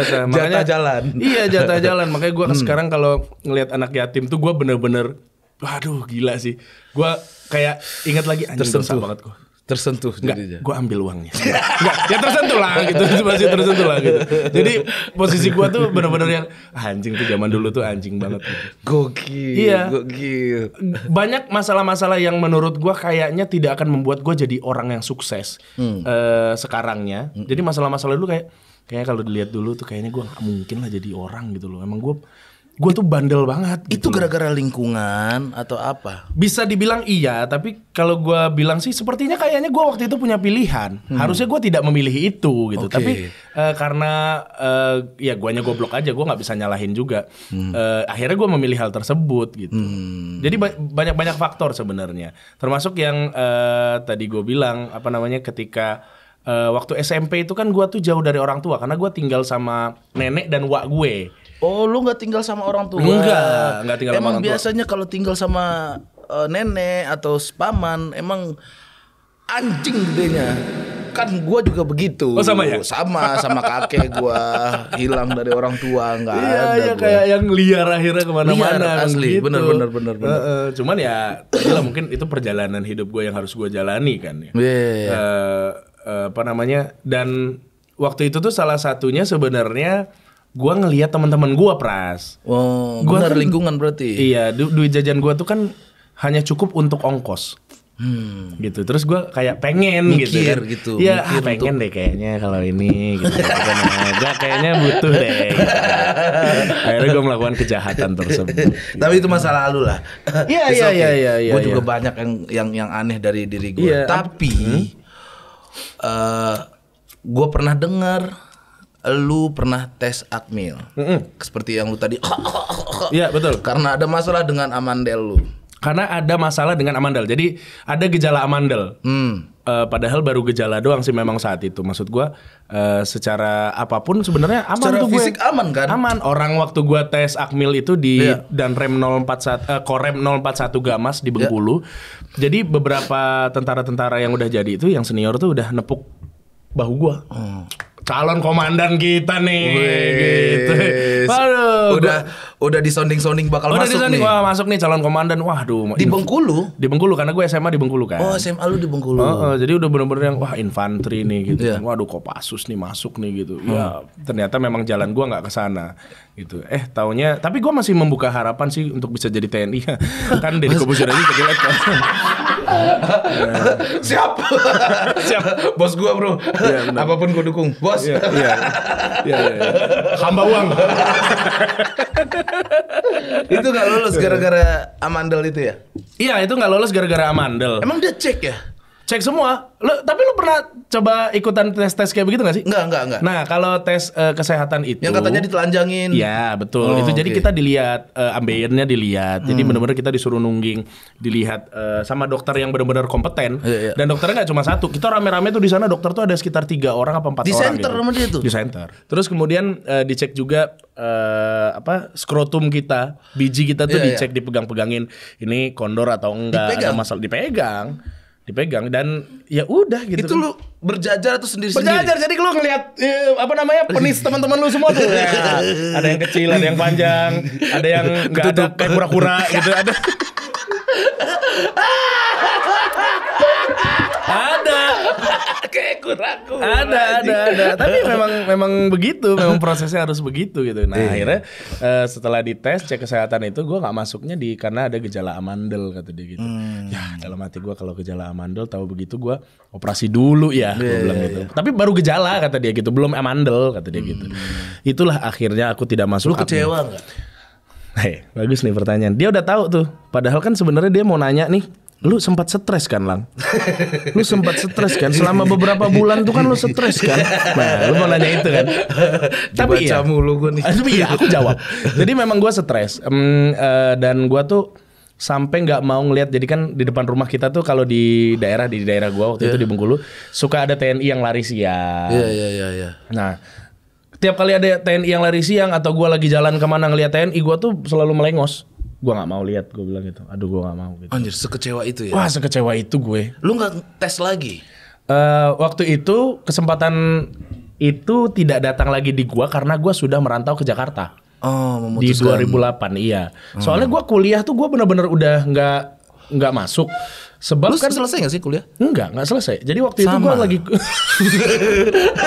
jatah. Makanya jatah jalan. Iya jatah jalan. Makanya gue hmm. sekarang kalau ngelihat anak yatim tuh gue bener-bener, waduh gila sih. Gue kayak ingat lagi anjing dosa banget gue tersentuh jadinya. Gue ambil uangnya. Enggak, (laughs) ya tersentuh lah gitu, masih tersentuh lah gitu. Jadi posisi gue tuh benar bener yang ah, anjing tuh zaman dulu tuh anjing banget. Gitu. Gokil. Iya. Gokil. Banyak masalah-masalah yang menurut gue kayaknya tidak akan membuat gue jadi orang yang sukses hmm. uh, sekarangnya. Hmm. Jadi masalah-masalah dulu kayak kayak kalau dilihat dulu tuh kayaknya gue nggak mungkin lah jadi orang gitu loh. Emang gue gue tuh bandel banget. Itu gitu gara-gara lingkungan atau apa? Bisa dibilang iya, tapi kalau gue bilang sih sepertinya kayaknya gue waktu itu punya pilihan. Hmm. Harusnya gue tidak memilih itu gitu. Okay. Tapi uh, karena uh, ya guanya goblok aja, gue nggak bisa nyalahin juga. Hmm. Uh, akhirnya gue memilih hal tersebut gitu. Hmm. Jadi ba banyak-banyak faktor sebenarnya, termasuk yang uh, tadi gue bilang apa namanya ketika uh, waktu SMP itu kan gue tuh jauh dari orang tua karena gue tinggal sama nenek dan wak gue. Oh, lu nggak tinggal sama orang tua? Enggak, nggak tinggal emang sama orang tua. biasanya kalau tinggal sama uh, nenek atau paman emang anjing gedenya kan gue juga begitu. Oh sama ya? Sama, sama kakek gue hilang dari orang tua nggak iya, ada. Iya, kayak yang liar akhirnya kemana-mana. asli, gitu. bener bener bener. bener. Uh, uh, cuman ya, mungkin itu perjalanan hidup gue yang harus gue jalani kan. Ya. Yeah. Uh, uh, apa namanya? Dan waktu itu tuh salah satunya sebenarnya gua ngelihat teman-teman gua pras. Oh, gua benar kan lingkungan berarti. Iya, du duit jajan gua tuh kan hanya cukup untuk ongkos. Hmm. gitu terus gue kayak pengen gitu mikir, gitu kan gitu ya ah, pengen untuk... deh kayaknya kalau ini gitu, gitu kan. nah, gue kayaknya butuh deh gitu. akhirnya gue melakukan kejahatan tersebut tapi itu masa lalu lah iya iya, iya iya iya ya, gue ya. juga iya. banyak yang yang yang aneh dari diri gue ya. tapi hmm? uh, eh, gue pernah dengar lu pernah tes Akmil. Mm -hmm. Seperti yang lu tadi. (laughs) Iya, betul. Karena ada masalah dengan amandel lu. Karena ada masalah dengan amandel. Jadi ada gejala amandel. Hmm. Uh, padahal baru gejala doang sih memang saat itu. Maksud gua uh, secara apapun sebenarnya aman secara tuh gue. aman kan? Aman. Orang waktu gua tes Akmil itu di yeah. dan Rem 041 uh, eh, Korem 041 Gamas di iya. Bengkulu. Yeah. Jadi beberapa tentara-tentara yang udah jadi itu yang senior tuh udah nepuk bahu gua. Hmm calon komandan kita nih Wee. gitu. Waduh, udah gua, udah sounding sounding bakal udah masuk nih. Wah, masuk nih calon komandan. wah duh di Bengkulu. Di Bengkulu karena gue SMA di Bengkulu kan. Oh, SMA lu di Bengkulu. Oh, uh, jadi udah bener-bener yang wah infanteri nih gitu. Yeah. Waduh, pasus nih masuk nih gitu. Hmm. Ya, ternyata memang jalan gua nggak ke sana gitu. Eh, taunya tapi gua masih membuka harapan sih untuk bisa jadi TNI. (laughs) kan dari Kobusir ini kan. (laughs) Siap. Siap. Bos gua, Bro. Ya, Apapun gua dukung. Bos. Iya. Iya. Ya, Ya, ya. Hamba uang. (laughs) itu gak lolos gara-gara amandel itu ya? Iya, itu gak lolos gara-gara amandel. Emang dia cek ya? cek semua. Lo, tapi lo pernah coba ikutan tes-tes kayak begitu gak sih? Enggak, enggak, enggak. Nah, kalau tes uh, kesehatan itu yang katanya ditelanjangin. Iya, betul. Oh, itu okay. jadi kita dilihat uh, eh, ambeiernya dilihat. Hmm. Jadi benar-benar kita disuruh nungging, dilihat uh, sama dokter yang benar-benar kompeten. Yeah, yeah. Dan dokternya nggak cuma satu. Kita rame-rame tuh di sana dokter tuh ada sekitar tiga orang apa empat orang. Di center gitu. dia tuh. Di center. Terus kemudian uh, dicek juga uh, apa skrotum kita, biji kita tuh yeah, iya. dicek yeah. dipegang-pegangin ini kondor atau enggak, dipegang. ada masalah dipegang dipegang dan ya udah gitu. Itu kan. lu berjajar atau sendiri sendiri. Berjajar jadi lu ngelihat eh, ya, apa namanya penis teman-teman lu semua tuh. (laughs) Nah, ada yang kecil, ada yang panjang, ada yang nggak ada kayak kura-kura (laughs) gitu ada. ada. Oke, kurangku. Ada, ada, ada. Tapi memang memang begitu, memang prosesnya harus begitu gitu. Nah, iya. akhirnya uh, setelah dites cek kesehatan itu gue nggak masuknya di karena ada gejala amandel kata dia gitu. Hmm. Ya, dalam hati gue kalau gejala amandel tahu begitu gue operasi dulu ya, yeah, gue iya, bilang yeah, gitu. Yeah. Tapi baru gejala kata dia gitu, belum amandel kata dia gitu. hmm. gitu. Itulah akhirnya aku tidak masuk. Lu kecewa nggak? Hei, bagus nih pertanyaan. Dia udah tahu tuh. Padahal kan sebenarnya dia mau nanya nih lu sempat stres kan lang lu sempat stres kan selama beberapa bulan tuh kan lu stres kan nah lu mau nanya itu kan tapi ya gue nih tapi ya aku jawab jadi memang gua stres um, uh, dan gua tuh sampai nggak mau ngelihat jadi kan di depan rumah kita tuh kalau di daerah di daerah gua waktu yeah. itu iya. di Bengkulu suka ada TNI yang lari siang iya, iya iya iya nah tiap kali ada TNI yang lari siang atau gua lagi jalan kemana ngelihat TNI gua tuh selalu melengos gue nggak mau lihat gue bilang gitu aduh gue nggak mau gitu anjir sekecewa itu ya wah sekecewa itu gue lu nggak tes lagi uh, waktu itu kesempatan itu tidak datang lagi di gue karena gue sudah merantau ke Jakarta oh memutuskan. di 2008 iya soalnya gua gue kuliah tuh gue bener-bener udah nggak nggak masuk Sebab Lu kan selesai gak sih kuliah? Enggak, gak selesai. Jadi waktu Sama. itu gue lagi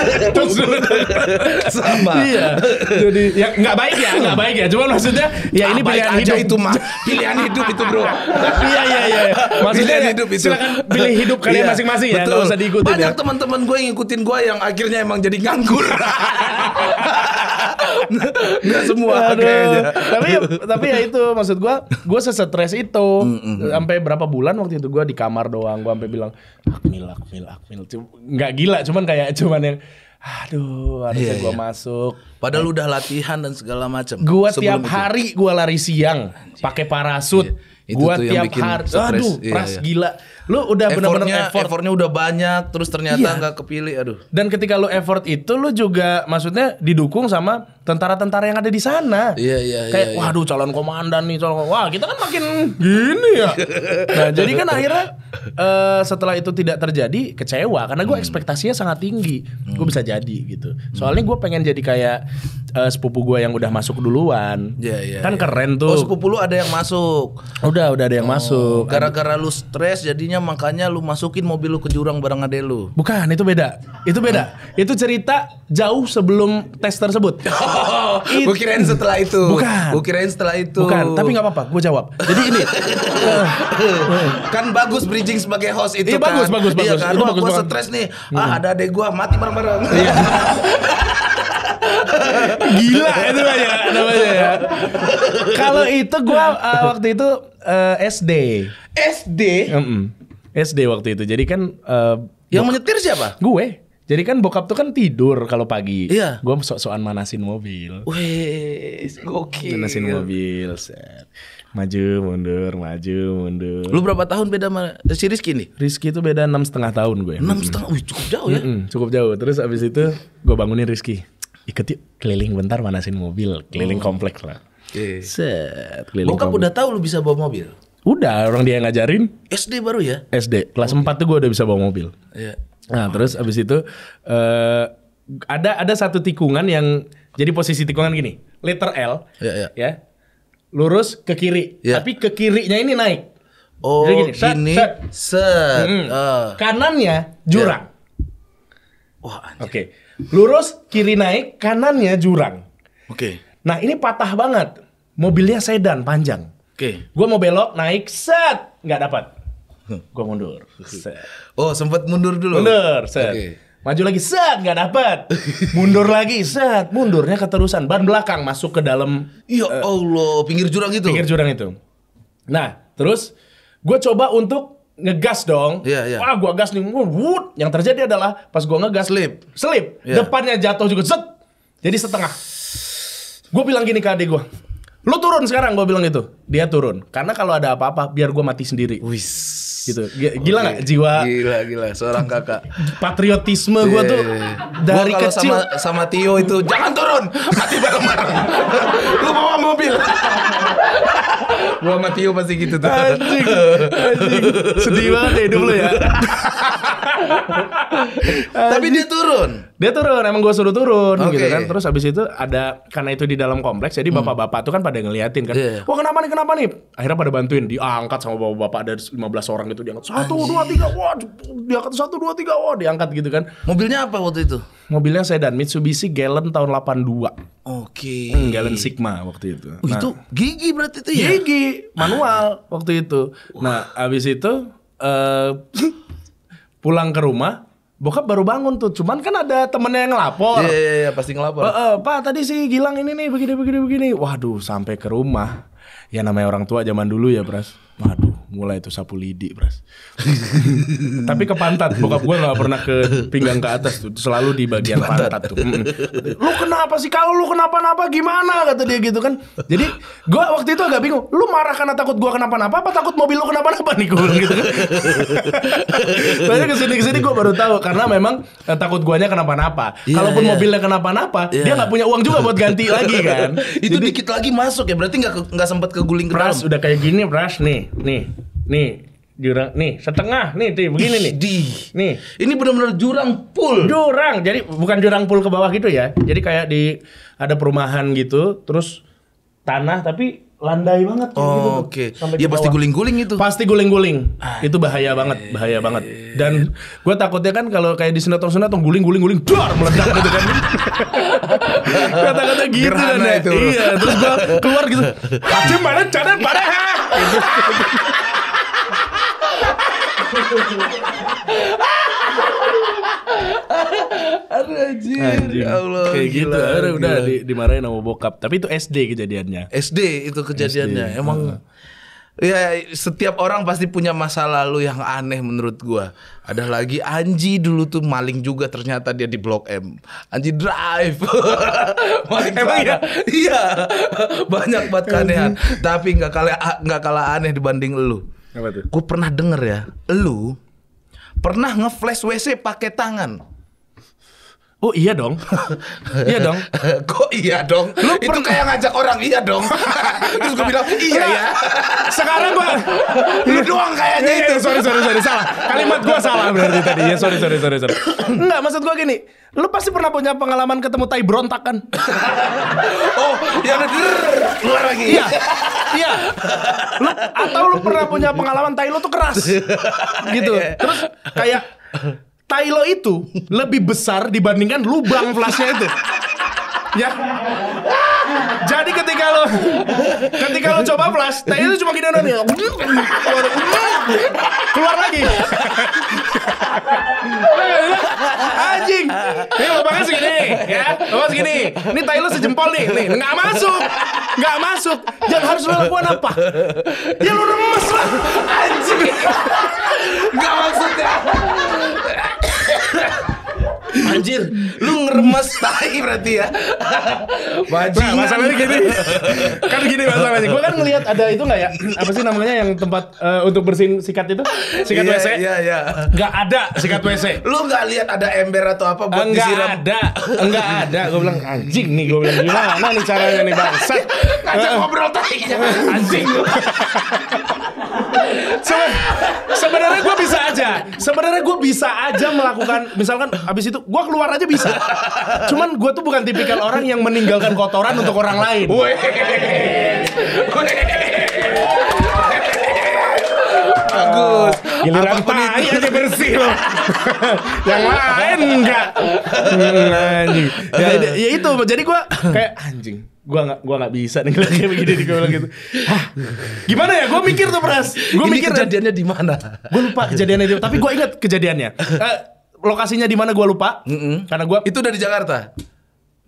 (laughs) Sama. Iya. Jadi ya nggak baik ya, nggak baik ya. Cuma maksudnya ya ah, ini ini pilihan hidup itu mah. Pilihan (laughs) hidup itu, Bro. iya, iya, iya. Maksudnya pilihan hidup itu. silahkan pilih hidup kalian iya. masing-masing ya, Gak usah diikutin. Ya. Banyak ya. teman-teman gue yang ngikutin gue yang akhirnya emang jadi nganggur. Enggak (laughs) semua Aduh. kayaknya. Tapi tapi ya itu maksud gue, gue sesetres itu mm -mm. sampai berapa bulan waktu itu gue di kamar doang gue sampai bilang akmil akmil akmil nggak gila cuman kayak cuman yang aduh harusnya yeah, gue yeah. masuk padahal nah. udah latihan dan segala macam gue tiap itu. hari gue lari siang pakai parasut yeah. gue tiap hari aduh yeah, iya, pras yeah. gila lu udah benar-benar effort effortnya udah banyak terus ternyata iya. nggak iya. kepilih aduh dan ketika lu effort itu lu juga maksudnya didukung sama tentara-tentara yang ada di sana iya iya, iya kayak iya, iya. waduh calon komandan nih calon wah kita kan makin gini ya nah jadi kan akhirnya uh, setelah itu tidak terjadi kecewa karena gue hmm. ekspektasinya sangat tinggi hmm. gue bisa jadi gitu soalnya gue pengen jadi kayak uh, sepupu gue yang udah masuk duluan. Iya, yeah, iya. Yeah, kan yeah. keren tuh. Oh, sepupu lu ada yang masuk. Udah, udah ada yang oh, masuk. Gara-gara lu stres jadinya makanya lu masukin mobil lu ke jurang bareng ade lu. Bukan, itu beda. Itu beda. itu cerita jauh sebelum tes tersebut. Oh, (laughs) It, kirain setelah itu. Bukan. Gue kirain setelah itu. Bukan, tapi nggak apa-apa, gue jawab. Jadi ini (laughs) eh. kan bagus bridging sebagai host itu iya, kan. bagus, bagus, iya, bagus. Kan? Itu bagus. stres nih. Hmm. Ah, ada ade gue mati bareng-bareng. Iya. (laughs) ternyata gila itu aja namanya ya. Kalau itu gua uh, waktu itu uh, eh, SD. SD? Mm -mm. SD waktu itu. Jadi kan uh, yang menyetir siapa? Gue. Jadi kan bokap tuh kan tidur kalau pagi. Iya. Gua sok-sokan manasin mobil. Wih, gokil. Manasin mobil, set. Maju, mundur, maju, mundur. Lu berapa tahun beda sama si Rizky nih? Rizky itu beda enam setengah tahun gue. Enam setengah, wih cukup jauh ya. Mm -mm, cukup jauh. Terus abis itu gue bangunin Rizky ikut yuk keliling bentar manasin mobil keliling oh. kompleks lah okay. set keliling bokap udah tahu lu bisa bawa mobil udah orang dia ngajarin SD baru ya SD kelas okay. 4 tuh gua udah bisa bawa mobil yeah. nah oh, terus abis itu uh, ada ada satu tikungan yang jadi posisi tikungan gini letter L yeah, yeah. ya lurus ke kiri yeah. tapi ke kirinya ini naik oh jadi gini, set, gini set, set. set. Mm. Uh. Ah. kanannya jurang yeah. wah oke okay Lurus, kiri naik, kanannya jurang. Oke. Okay. Nah ini patah banget. Mobilnya sedan panjang. Oke. Okay. Gue mau belok naik, set, nggak dapat. Gue mundur. Set. Oh sempat mundur dulu. Mundur, set. Okay. Maju lagi, set, nggak dapat. Mundur lagi, set, mundurnya keterusan. Ban belakang masuk ke dalam. Ya uh, Allah, pinggir jurang itu. Pinggir jurang itu. Nah, terus gue coba untuk ngegas dong. Yeah, yeah. Wah, gua gas nih. Wut. Yang terjadi adalah pas gua ngegas slip. Slip. Yeah. Depannya jatuh juga. Zet. Jadi setengah. Gue bilang gini ke adik gua. Lu turun sekarang gue bilang gitu. Dia turun. Karena kalau ada apa-apa biar gua mati sendiri. Wis. Gitu. Gila nggak okay. jiwa? Gila gila seorang kakak. Patriotisme yeah. yeah, tuh iya, iya, iya. dari gua kecil sama, sama Tio itu jangan turun. Mati bareng-bareng. (laughs) Lu bawa mobil gua sama Tio pasti gitu tuh. Anjing, anjing. Sedih banget ya hidup lu ya. Tapi dia turun. Dia turun, emang gua suruh turun okay. gitu kan. Terus abis itu ada karena itu di dalam kompleks jadi hmm. bapak-bapak tuh kan pada ngeliatin kan. Yeah. Wah, kenapa nih? Kenapa nih? Akhirnya pada bantuin diangkat sama bapak-bapak ada 15 orang gitu diangkat. Satu, dua, tiga. Wah, diangkat satu, dua, tiga. Wah, diangkat gitu kan. Mobilnya apa waktu itu? mobilnya sedan Mitsubishi Galen tahun 82. Oke. Okay. Hmm, Galen Sigma waktu itu. Oh, nah, itu gigi berarti itu ya? Gigi manual ah. waktu itu. Nah, habis itu uh, (laughs) pulang ke rumah Bokap baru bangun tuh, cuman kan ada temennya yang lapor. Iya, yeah, iya, yeah, yeah, pasti ngelapor. E, uh, Pak, tadi si Gilang ini nih begini, begini, begini. Waduh, sampai ke rumah. Ya namanya orang tua zaman dulu ya, Pras. Waduh, mulai tuh sapu lidi beras (laughs) tapi ke pantat bokap gue nggak pernah ke pinggang ke atas tuh selalu di bagian di pantat. tuh lu kenapa sih kalau lu kenapa-napa gimana kata dia gitu kan jadi gue waktu itu agak bingung lu marah karena takut gue kenapa-napa apa takut mobil lu kenapa-napa nih gue gitu kan tapi (laughs) kesini kesini gue baru tahu karena memang eh, takut guanya kenapa-napa iya, kalaupun yeah. mobilnya kenapa-napa yeah. dia iya. nggak punya uang juga buat ganti (laughs) lagi kan itu jadi, dikit lagi masuk ya berarti nggak nggak sempat keguling ke pras dalam. udah kayak gini pras nih nih Nih, jurang nih setengah nih tuh begini nih di nih ini benar-benar jurang pool jurang jadi bukan jurang pool ke bawah gitu ya jadi kayak di ada perumahan gitu terus tanah tapi landai banget oh, gitu oke okay. Sampai ya pasti guling-guling itu pasti guling-guling itu bahaya banget bahaya banget dan gue takutnya kan kalau kayak di sinetron sinetron guling guling guling dor meledak gitu kan kata-kata (laughs) gitu kan ya. itu. iya terus gue keluar gitu hakim mana cara pada Aduh anjir. anjir. Ya Allah. Kayak gila, gitu. Aduh, udah di, dimarahin sama bokap. Tapi itu SD kejadiannya. SD itu kejadiannya. SD. Emang uh. Ya setiap orang pasti punya masa lalu yang aneh menurut gua. Ada lagi Anji dulu tuh maling juga ternyata dia di Blok M. Anji drive. (laughs) maling Emang ya? Iya. iya. (laughs) Banyak banget keanehan. Tapi nggak kalah nggak kalah aneh dibanding lu. Gue pernah denger ya, lu pernah nge-flash WC pakai tangan. Oh iya dong, iya dong. (laughs) Kok iya dong? Lu itu pernah... kayak ngajak orang iya dong. (laughs) Terus gue bilang iya ya. Sekarang gue, (laughs) lu doang kayaknya iya, iya, itu. Sorry sorry sorry salah. Kalimat gue salah berarti tadi. Ya sorry sorry sorry sorry. (coughs) Enggak maksud gue gini. Lu pasti pernah punya pengalaman ketemu tai berontak kan? oh, yang keluar lagi. Iya, iya. Lu atau lu pernah punya pengalaman tai lu tuh keras, gitu. Iya. Terus kayak tai lo itu lebih besar dibandingkan lubang flashnya itu. ya. Jadi ketika lo ketika lo coba flash, tai itu cuma gini nih. Ya. Keluar lagi. Anjing. Ini lubangnya segini ya. Lubang segini. Ini tai lo sejempol nih. Nih, enggak masuk. nggak masuk. Yang harus lo lakukan apa? Ya lo remes lah. Anjing. Enggak maksudnya. (laughs) Anjir, lu ngeremes tai berarti ya. (laughs) Bajingan. Nah, masalahnya gini. kan gini masalahnya. Gua kan ngelihat ada itu enggak ya? Apa sih namanya yang tempat uh, untuk bersihin sikat itu? Sikat yeah, WC? Iya, yeah, iya. Yeah. Enggak ada sikat WC. Lu enggak lihat ada ember atau apa buat enggak disiram? Ada. Enggak ada. Gua bilang anjing nih gua bilang gimana nih caranya nih bangsat. Ngajak ngobrol tai. Anjing. (laughs) sebenarnya gue bisa aja. Sebenarnya gue bisa aja melakukan misalkan abis itu gue keluar aja bisa. Cuman gue tuh bukan tipikal orang yang meninggalkan kotoran untuk orang lain. Bagus. Giliran tai aja bersih loh. yang lain enggak. Ya, ya itu jadi gue kayak anjing gua nggak gua nggak bisa nih kayak begini di gitu. Hah, gimana ya? Gua mikir tuh pras. Gua Ini mikir kejadiannya di mana? Gua lupa kejadiannya di tapi gua ingat kejadiannya. Uh, lokasinya di mana gua lupa. Mm -mm. Karena gua itu udah di Jakarta.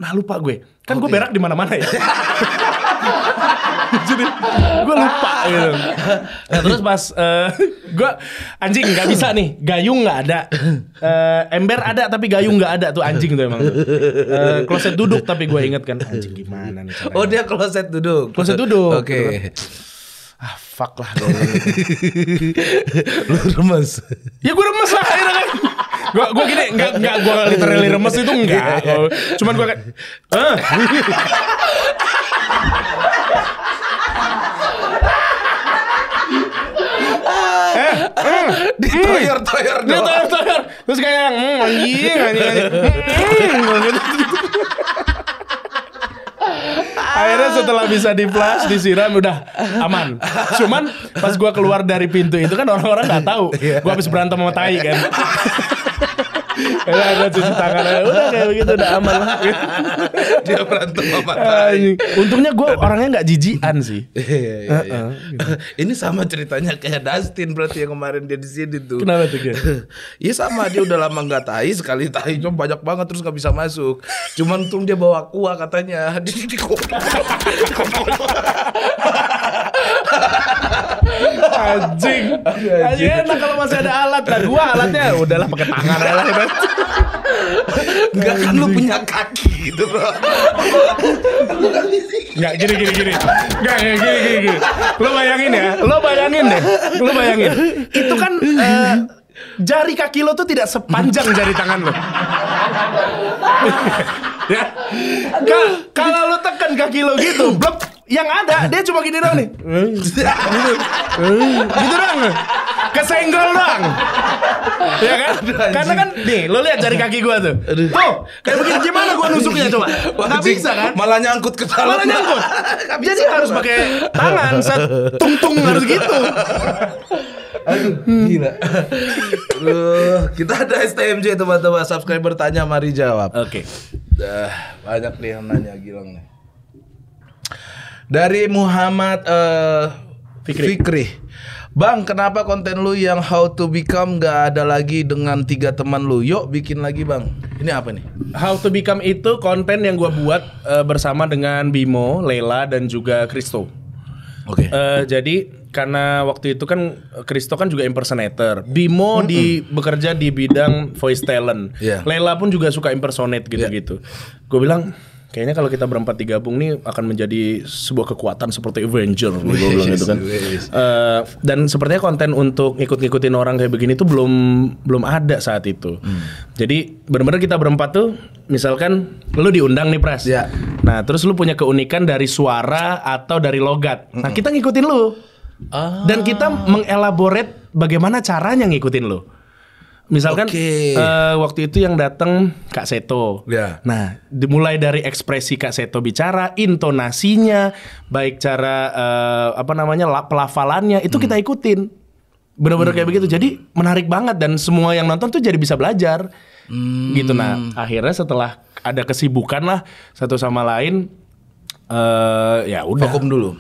Nah lupa gue. Kan okay. gue oh, berak iya. di mana-mana ya. (laughs) jadi gue lupa gitu nah, terus pas uh, eh, gue anjing nggak bisa nih gayung nggak ada uh, ember ada tapi gayung nggak ada tuh anjing tuh emang Uh, kloset duduk tapi gue inget kan anjing gimana nih oh dia kloset duduk kloset duduk oke okay. Gitu ah fuck lah lu remes ya gue remes lah akhirnya kan gue gua gini enggak enggak gua literally remes itu enggak. Iya, iya. Cuman gue kan eh Hmm. doang ditoyor toyer toyor doang toyer toyer terus kayak hmm, anjing anjing anjing hmm, gitu. Akhirnya setelah bisa di flash disiram udah aman. Cuman pas gue keluar dari pintu itu kan orang-orang nggak tahu. Iya. gue habis berantem sama tai kan. (laughs) Karena ada cuci tangan aja. Udah kayak begitu udah aman lah. Dia berantem sama tai. Untungnya gue orangnya gak jijian sih. Iya iya iya. Ini sama ceritanya kayak Dustin berarti yang kemarin dia di sini tuh. Kenapa tuh Iya sama dia udah lama gak tai sekali tai cuma banyak banget terus gak bisa masuk. Cuman untung dia bawa kuah katanya. Di di anjing. Anjing ya, enak kalau masih ada alat lah. Dua alatnya udahlah pakai tangan aja. Enggak kan lu punya kaki gitu, Bro. Bukan Enggak gini gini gini. Enggak ya gini gini gini. Lu bayangin ya. Lu bayangin deh. Lu bayangin. Itu kan uh, jari kaki lo tuh tidak sepanjang jari tangan lo. (laughs) ya. kalau lu tekan kaki lo gitu, blok yang ada (laughs) dia cuma gini doang nih eh. gitu, dong, doang kesenggol doang ya kan karena kan nih lo lihat jari kaki gua tuh tuh kayak begini gimana gua nusuknya coba nggak bisa kan malah nyangkut ke dalam malah nyangkut (laughs) jadi harus pakai tangan saat tung tung harus gitu Aduh, gila. Uh, kita ada STMJ teman-teman subscriber tanya mari jawab. Oke. Okay. Uh, banyak nih yang nanya Gilang nih. Dari Muhammad uh, Fikri. Fikri. Bang, kenapa konten lu yang how to become gak ada lagi dengan tiga teman lu? Yuk bikin lagi bang. Ini apa nih? How to become itu konten yang gue buat uh, bersama dengan Bimo, Lela dan juga Kristo. Oke. Okay. Uh, eh, jadi karena waktu itu kan Kristo kan juga impersonator. Bimo mm -hmm. di bekerja di bidang voice talent. Yeah. Lela pun juga suka impersonate gitu-gitu. Yeah. Gue bilang Kayaknya kalau kita berempat digabung nih akan menjadi sebuah kekuatan seperti Avenger, gue bilang gitu kan. Uh, (laughs) dan sepertinya konten untuk ngikut-ngikutin orang kayak begini tuh belum belum ada saat itu. Hmm. Jadi benar-benar kita berempat tuh, misalkan lu diundang nih Pras. Yeah. Nah terus lu punya keunikan dari suara atau dari logat. Nah kita ngikutin lu. Ah. Dan kita mengelaborate bagaimana caranya ngikutin lu. Misalkan okay. uh, eh, waktu itu yang datang Kak Seto. Yeah. Nah, dimulai dari ekspresi Kak Seto bicara, intonasinya, baik cara uh, apa namanya pelafalannya itu hmm. kita ikutin. Benar-benar hmm. kayak begitu. Jadi menarik banget dan semua yang nonton tuh jadi bisa belajar. Hmm. Gitu nah, akhirnya setelah ada kesibukan lah satu sama lain uh, ya udah. Vakum dulu.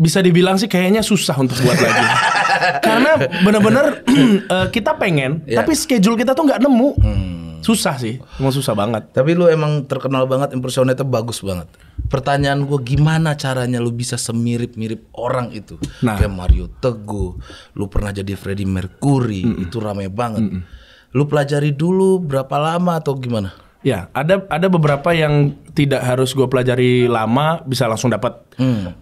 Bisa dibilang sih kayaknya susah untuk buat lagi. (laughs) Karena bener-bener (clears throat) eh, kita pengen, yeah. tapi schedule kita tuh nggak nemu. Hmm. Susah sih, emang susah banget. Tapi lu emang terkenal banget, impersonate bagus banget. Pertanyaan gue gimana caranya lu bisa semirip-mirip orang itu? Nah. Kayak Mario Teguh, lu pernah jadi Freddie Mercury, mm -mm. itu rame banget. Mm -mm. Lu pelajari dulu berapa lama atau gimana? Ya, ada ada beberapa yang tidak harus gue pelajari lama bisa langsung dapat. Hmm.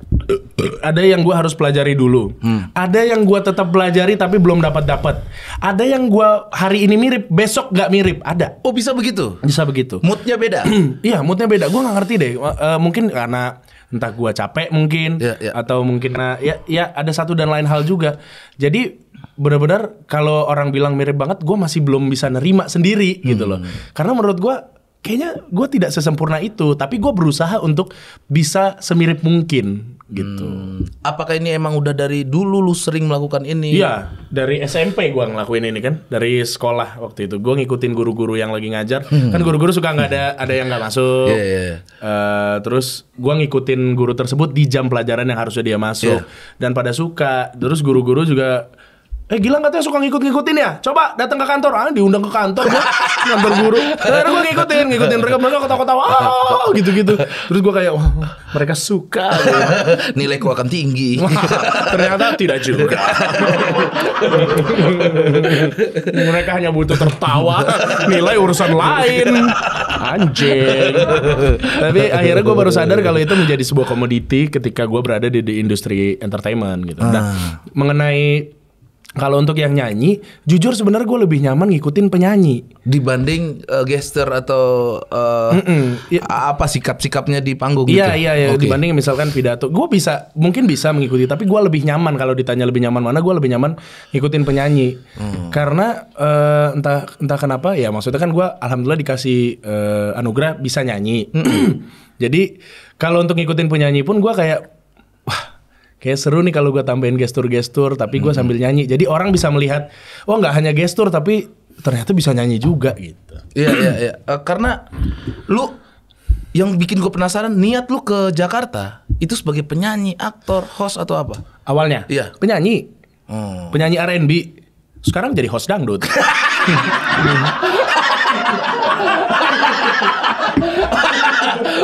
Ada yang gue harus pelajari dulu. Hmm. Ada yang gue tetap pelajari tapi belum dapat dapat. Ada yang gue hari ini mirip, besok gak mirip. Ada. Oh bisa begitu? Bisa begitu. Moodnya beda. (clears throat) Iya, moodnya beda. Gue gak ngerti deh. Uh, mungkin karena entah gue capek mungkin yeah, yeah. atau mungkin nah, ya ya ada satu dan lain hal juga. Jadi benar-benar kalau orang bilang mirip banget, gue masih belum bisa nerima sendiri gitu hmm. gitu loh. Karena menurut gue kayaknya gue tidak sesempurna itu tapi gue berusaha untuk bisa semirip mungkin gitu hmm. apakah ini emang udah dari dulu lu sering melakukan ini iya dari SMP gue ngelakuin ini kan dari sekolah waktu itu gue ngikutin guru-guru yang lagi ngajar hmm. kan guru-guru suka nggak ada ada yang nggak masuk yeah, yeah, yeah. Uh, terus gue ngikutin guru tersebut di jam pelajaran yang harusnya dia masuk yeah. dan pada suka terus guru-guru juga Eh Gilang katanya suka ngikut-ngikutin ya? Coba datang ke kantor, ah diundang ke kantor gue, ngantor guru. Terus eh, gue ngikutin, ngikutin mereka mereka ketawa-ketawa, oh, gitu-gitu. Terus gue kayak, wah mereka suka. (laughs) nilai gua akan tinggi. (laughs) Ternyata tidak juga. (laughs) mereka hanya butuh tertawa, nilai urusan lain. Anjing. Tapi akhirnya gue baru sadar kalau itu menjadi sebuah komoditi ketika gue berada di industri entertainment gitu. Nah, ah. mengenai kalau untuk yang nyanyi, jujur sebenarnya gue lebih nyaman ngikutin penyanyi dibanding uh, gesture atau uh, Ya. apa sikap-sikapnya di panggung iya, gitu. Iya iya okay. dibanding misalkan pidato. Gue bisa mungkin bisa mengikuti, tapi gue lebih nyaman kalau ditanya lebih nyaman mana, gue lebih nyaman ngikutin penyanyi. Hmm. Karena uh, entah entah kenapa ya maksudnya kan gue alhamdulillah dikasih uh, anugerah bisa nyanyi. (clears throat) Jadi kalau untuk ngikutin penyanyi pun gue kayak kayak seru nih kalau gue tambahin gestur-gestur tapi gue hmm. sambil nyanyi jadi orang bisa melihat oh nggak hanya gestur tapi ternyata bisa nyanyi juga gitu iya iya iya uh, karena lu yang bikin gue penasaran niat lu ke Jakarta itu sebagai penyanyi aktor host atau apa awalnya iya penyanyi hmm. penyanyi R&B sekarang jadi host dangdut (laughs)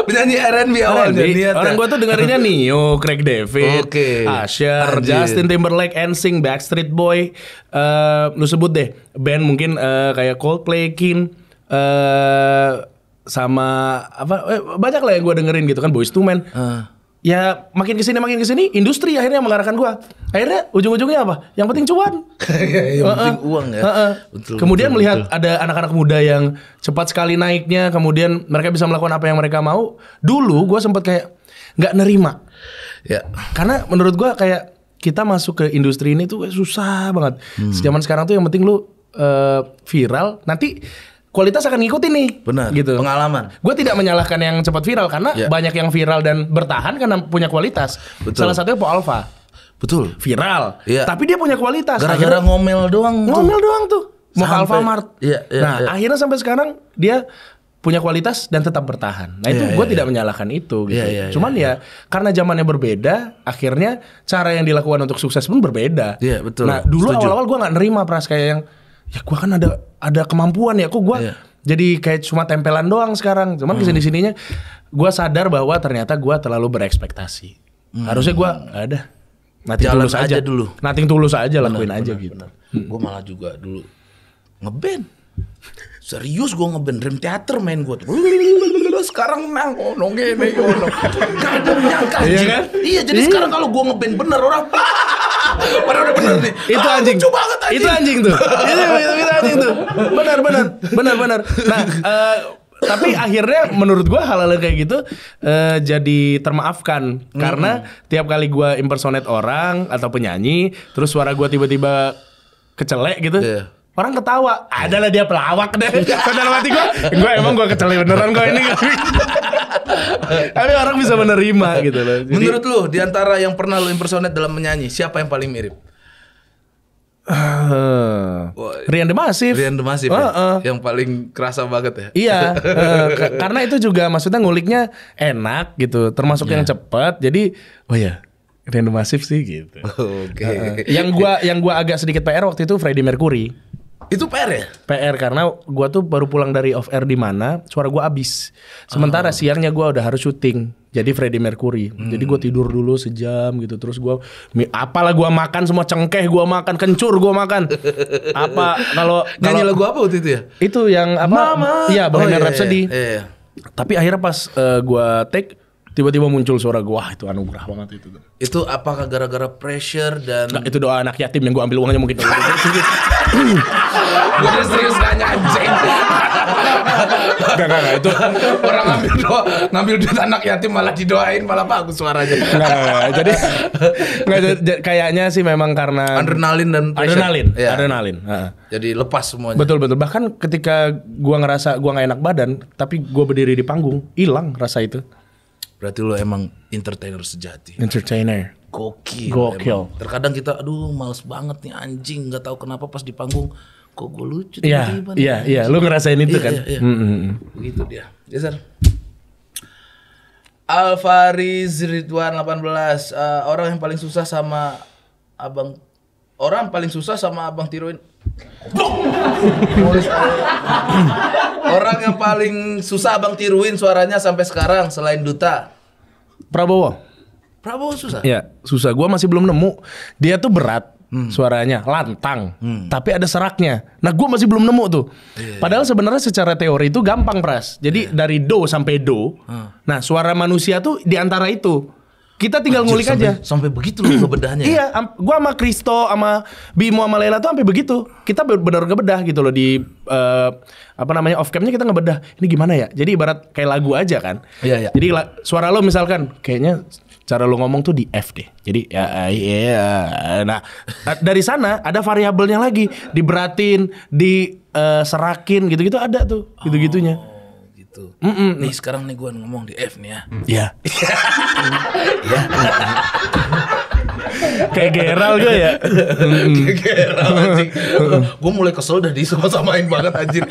penyanyi R&B awalnya niat. Orang gue tuh dengerinnya Neo, Craig David, okay. Asher, Anjir. Justin Timberlake, NSYNC, Backstreet Boy, uh, lu sebut deh band mungkin uh, kayak Coldplay, Kim, uh, sama apa eh, banyak lah yang gue dengerin gitu kan Boys to Men. Uh ya makin kesini makin kesini industri akhirnya mengarahkan gua akhirnya ujung-ujungnya apa yang penting cuan (laughs) iya, yang uh -uh. penting uang ya uh -uh. Betul, kemudian betul, melihat betul. ada anak-anak muda yang cepat sekali naiknya kemudian mereka bisa melakukan apa yang mereka mau dulu gua sempat kayak nggak nerima ya karena menurut gua kayak kita masuk ke industri ini tuh susah banget hmm. zaman sekarang tuh yang penting lu uh, viral nanti kualitas akan ngikutin nih. Benar. Gitu. Pengalaman. Gue tidak menyalahkan yang cepat viral karena yeah. banyak yang viral dan bertahan karena punya kualitas. Betul. Salah satunya Po Alfa. Betul. Viral. Yeah. Tapi dia punya kualitas. Gara-gara ngomel doang. Ngomel doang tuh. Mau Alfa Mart. Yeah, yeah, nah, yeah. akhirnya sampai sekarang dia punya kualitas dan tetap bertahan. Nah itu yeah, iya, gue yeah, tidak yeah. menyalahkan itu gitu. Yeah, yeah, Cuman yeah. ya iya. karena zamannya berbeda, akhirnya cara yang dilakukan untuk sukses pun berbeda. Iya betul. Nah dulu awal-awal gue nggak nerima pras kayak yang ya gue kan ada ada kemampuan ya kok gue yeah. jadi kayak cuma tempelan doang sekarang cuman hmm. sini sininya gua sadar bahwa ternyata gua terlalu berekspektasi hmm. harusnya gua ada nanti tulus aja, aja dulu nanti tulus aja lakuin bener, aja bener, gitu bener. Hmm. gue malah juga dulu ngeband serius gue ngeband Dream Theater main gue tuh sekarang nang oh nongge nih oh, gak ada nyangka iya, kan? iya jadi iya. sekarang kalau gue ngeband bener orang udah benar nih. Itu ah, anjing. Coba banget anjing. Itu anjing tuh. (laughs) itu, iya, itu, itu anjing tuh. Benar benar. Benar benar. Nah, uh, tapi akhirnya menurut gue hal-hal kayak gitu uh, jadi termaafkan hmm. karena tiap kali gue impersonate orang atau penyanyi terus suara gue tiba-tiba kecelek gitu yeah. orang ketawa adalah dia pelawak deh dalam (laughs) hati gue gue emang gue kecelek beneran gue ini (laughs) (laughs) Tapi orang bisa menerima gitu loh. Jadi, Menurut lu di antara yang pernah lu impersonate dalam menyanyi, siapa yang paling mirip? Uh, Rian de Masif. Rian de Masif uh, ya? yang paling kerasa banget ya. Iya, uh, (laughs) karena itu juga maksudnya nguliknya enak gitu, termasuk yeah. yang cepat. Jadi, oh ya, yeah, Rian de Masif sih gitu. (laughs) Oke. Okay. Uh, yang gua yang gua agak sedikit PR waktu itu Freddie Mercury. Itu PR ya? PR karena gua tuh baru pulang dari off air di mana, suara gua habis. Sementara oh. siangnya gua udah harus syuting. Jadi Freddie Mercury. Hmm. Jadi gua hmm. tidur dulu sejam gitu. Terus gua apalah gua makan semua cengkeh gua makan, kencur gua makan. (laughs) apa kalau nyanyi lagu apa waktu itu ya? Itu yang apa? Mama. Iya, Bohemian oh, iya, Rhapsody. Iya, iya. iya. Tapi akhirnya pas uh, gua take tiba-tiba muncul suara gua itu anugerah banget itu itu apakah gara-gara pressure dan nah, itu doa anak yatim yang gua ambil uangnya mungkin gua (laughs) udah serius nanya anjing Gak, (laughs) gak, gak, itu orang ngambil doa, ngambil duit anak yatim malah didoain malah bagus suaranya. Gak, gak, gak. jadi gak, kayaknya sih memang karena adrenalin dan pressure. adrenalin, ya. adrenalin. ha. Jadi lepas semuanya. Betul betul. Bahkan ketika gua ngerasa gua gak enak badan, tapi gua berdiri di panggung, hilang rasa itu. Berarti lo emang entertainer sejati. Entertainer. Gokil. Gokil. Emang. Terkadang kita aduh males banget nih anjing gak tahu kenapa pas di panggung kok gue lucu Iya, iya, iya. Lo ngerasain itu yeah, kan? Iya, yeah, Yeah. Mm -hmm. Begitu dia. Geser. Iya, Alfariz Ridwan 18 uh, eh, orang yang paling susah sama abang orang paling susah sama abang tiruin (laughs) Orang yang paling susah abang tiruin suaranya sampai sekarang selain Duta. Prabowo. Prabowo susah. Ya, susah. Gua masih belum nemu. Dia tuh berat hmm. suaranya lantang, hmm. tapi ada seraknya. Nah, gue masih belum nemu tuh. Yeah. Iya. Padahal sebenarnya secara teori itu gampang pras. Jadi yeah. dari do sampai do. Hmm. Nah, suara manusia tuh diantara antara itu. Kita tinggal ngulik aja. Sampai begitu loh (clears throat) ngebedahnya. Ya? iya, am, gua sama Kristo sama Bimo sama Lela tuh sampai begitu. Kita benar benar ngebedah gitu loh di uh, apa namanya off camnya kita ngebedah. Ini gimana ya? Jadi ibarat kayak lagu aja kan. Iya, iya. Jadi suara lo misalkan kayaknya cara lo ngomong tuh di F deh. Jadi ya iya. Nah, dari sana ada variabelnya lagi, diberatin, diserakin eh, gitu-gitu ada tuh, gitu-gitunya. Oh gitu. Mm -mm. Nih sekarang nih gue ngomong di F nih ya. Iya. (laughs) Iya. iya kayak Geral gue gitu ya kayak Geral anjing gue mulai kesel udah disama-samain banget anjing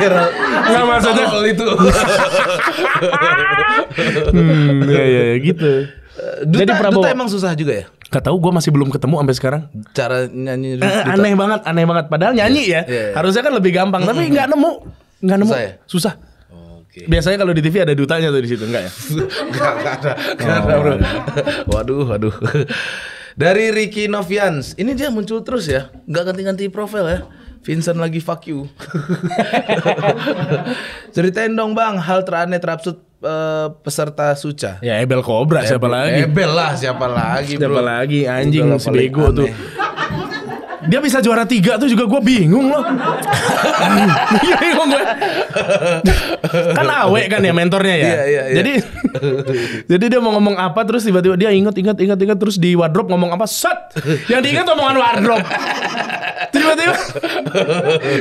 Geral nggak maksudnya itu hmm, ya ya gitu Duta, Jadi Prabowo Duta emang susah juga ya? Gak tau, gue masih belum ketemu sampai sekarang. Cara nyanyi eh, Duta. aneh banget, aneh banget. Padahal nyanyi yeah. ya, yeah, yeah. harusnya kan lebih gampang. Mm -hmm. Tapi nggak nemu, nggak nemu. Susah. Ya? susah. Okay. Biasanya kalau di TV ada dutanya tuh di situ enggak ya? (laughs) enggak, ada. (laughs) Enggak ada, Bro. Oh, iya. waduh, waduh. (laughs) Dari Ricky Novians. Ini dia muncul terus ya. Enggak ganti-ganti profil ya. Vincent lagi fuck you. Ceritain dong Bang, hal teraneh terabsurd eh, peserta Suca. Ya Ebel Cobra siapa lagi? Ebel lah siapa lagi, Siapa lagi anjing si bego tuh. Dia bisa juara tiga tuh juga gue bingung loh. bingung gue. kan, kan awe kan ya mentornya ya. Iya, iya, iya. Jadi jadi dia mau ngomong apa terus tiba-tiba dia inget inget inget inget terus di wardrobe ngomong apa set. Yang diingat omongan wardrobe. tiba-tiba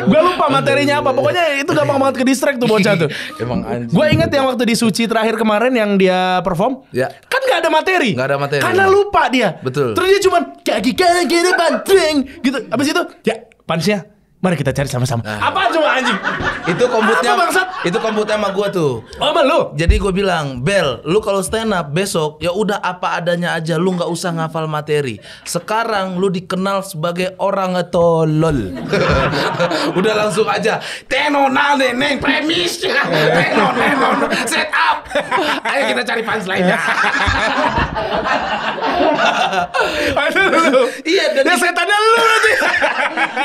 gue lupa materinya apa pokoknya itu gampang banget ke distract tuh bocah tuh emang anjing gue inget yang waktu di suci terakhir kemarin yang dia perform ya. kan gak ada materi gak ada materi karena lupa dia betul terus dia cuman kaki kanan kiri banting gitu abis itu ya pansnya Mari kita cari sama-sama. Nah. Apa cuma anjing? Itu komputnya. Apa Itu komputnya sama gua tuh. Oh, sama lu. Jadi gua bilang, "Bel, lu kalau stand up besok ya udah apa adanya aja, lu nggak usah ngafal materi. Sekarang lu dikenal sebagai orang tolol." (laughs) udah langsung aja. Teno nane neng premis. (laughs) Teno tenon set up. (laughs) Ayo kita cari fans lainnya. Iya, dari ya setannya lu nanti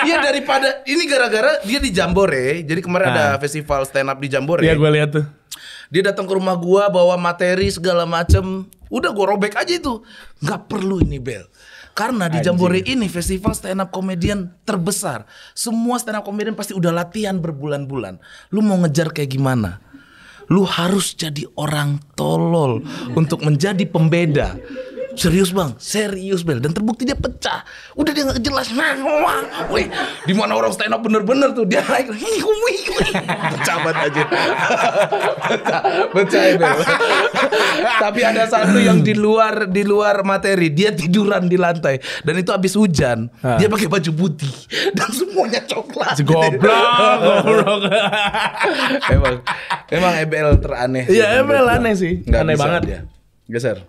Iya daripada ini gara-gara dia di Jambore. Jadi kemarin nah. ada ah. festival stand up di Jambore. Iya, gue lihat tuh. Dia datang ke rumah gua bawa materi segala macem. Udah gua robek aja itu. Nggak perlu ini Bel. Karena di Jambore ini festival stand up komedian terbesar. Semua stand up komedian pasti udah latihan berbulan-bulan. Lu mau ngejar kayak gimana? Lu harus jadi orang tolol untuk menjadi pembeda serius bang serius bel dan terbukti dia pecah udah dia nggak jelas Wih, nah, di mana orang stand up bener-bener tuh dia naik pecah banget aja pecah pecah bel tapi ada satu yang di luar di luar materi dia tiduran di lantai dan itu habis hujan dia pakai baju putih dan semuanya coklat goblok goblok emang emang EBL teraneh ya EBL aneh sih aneh banget ya. geser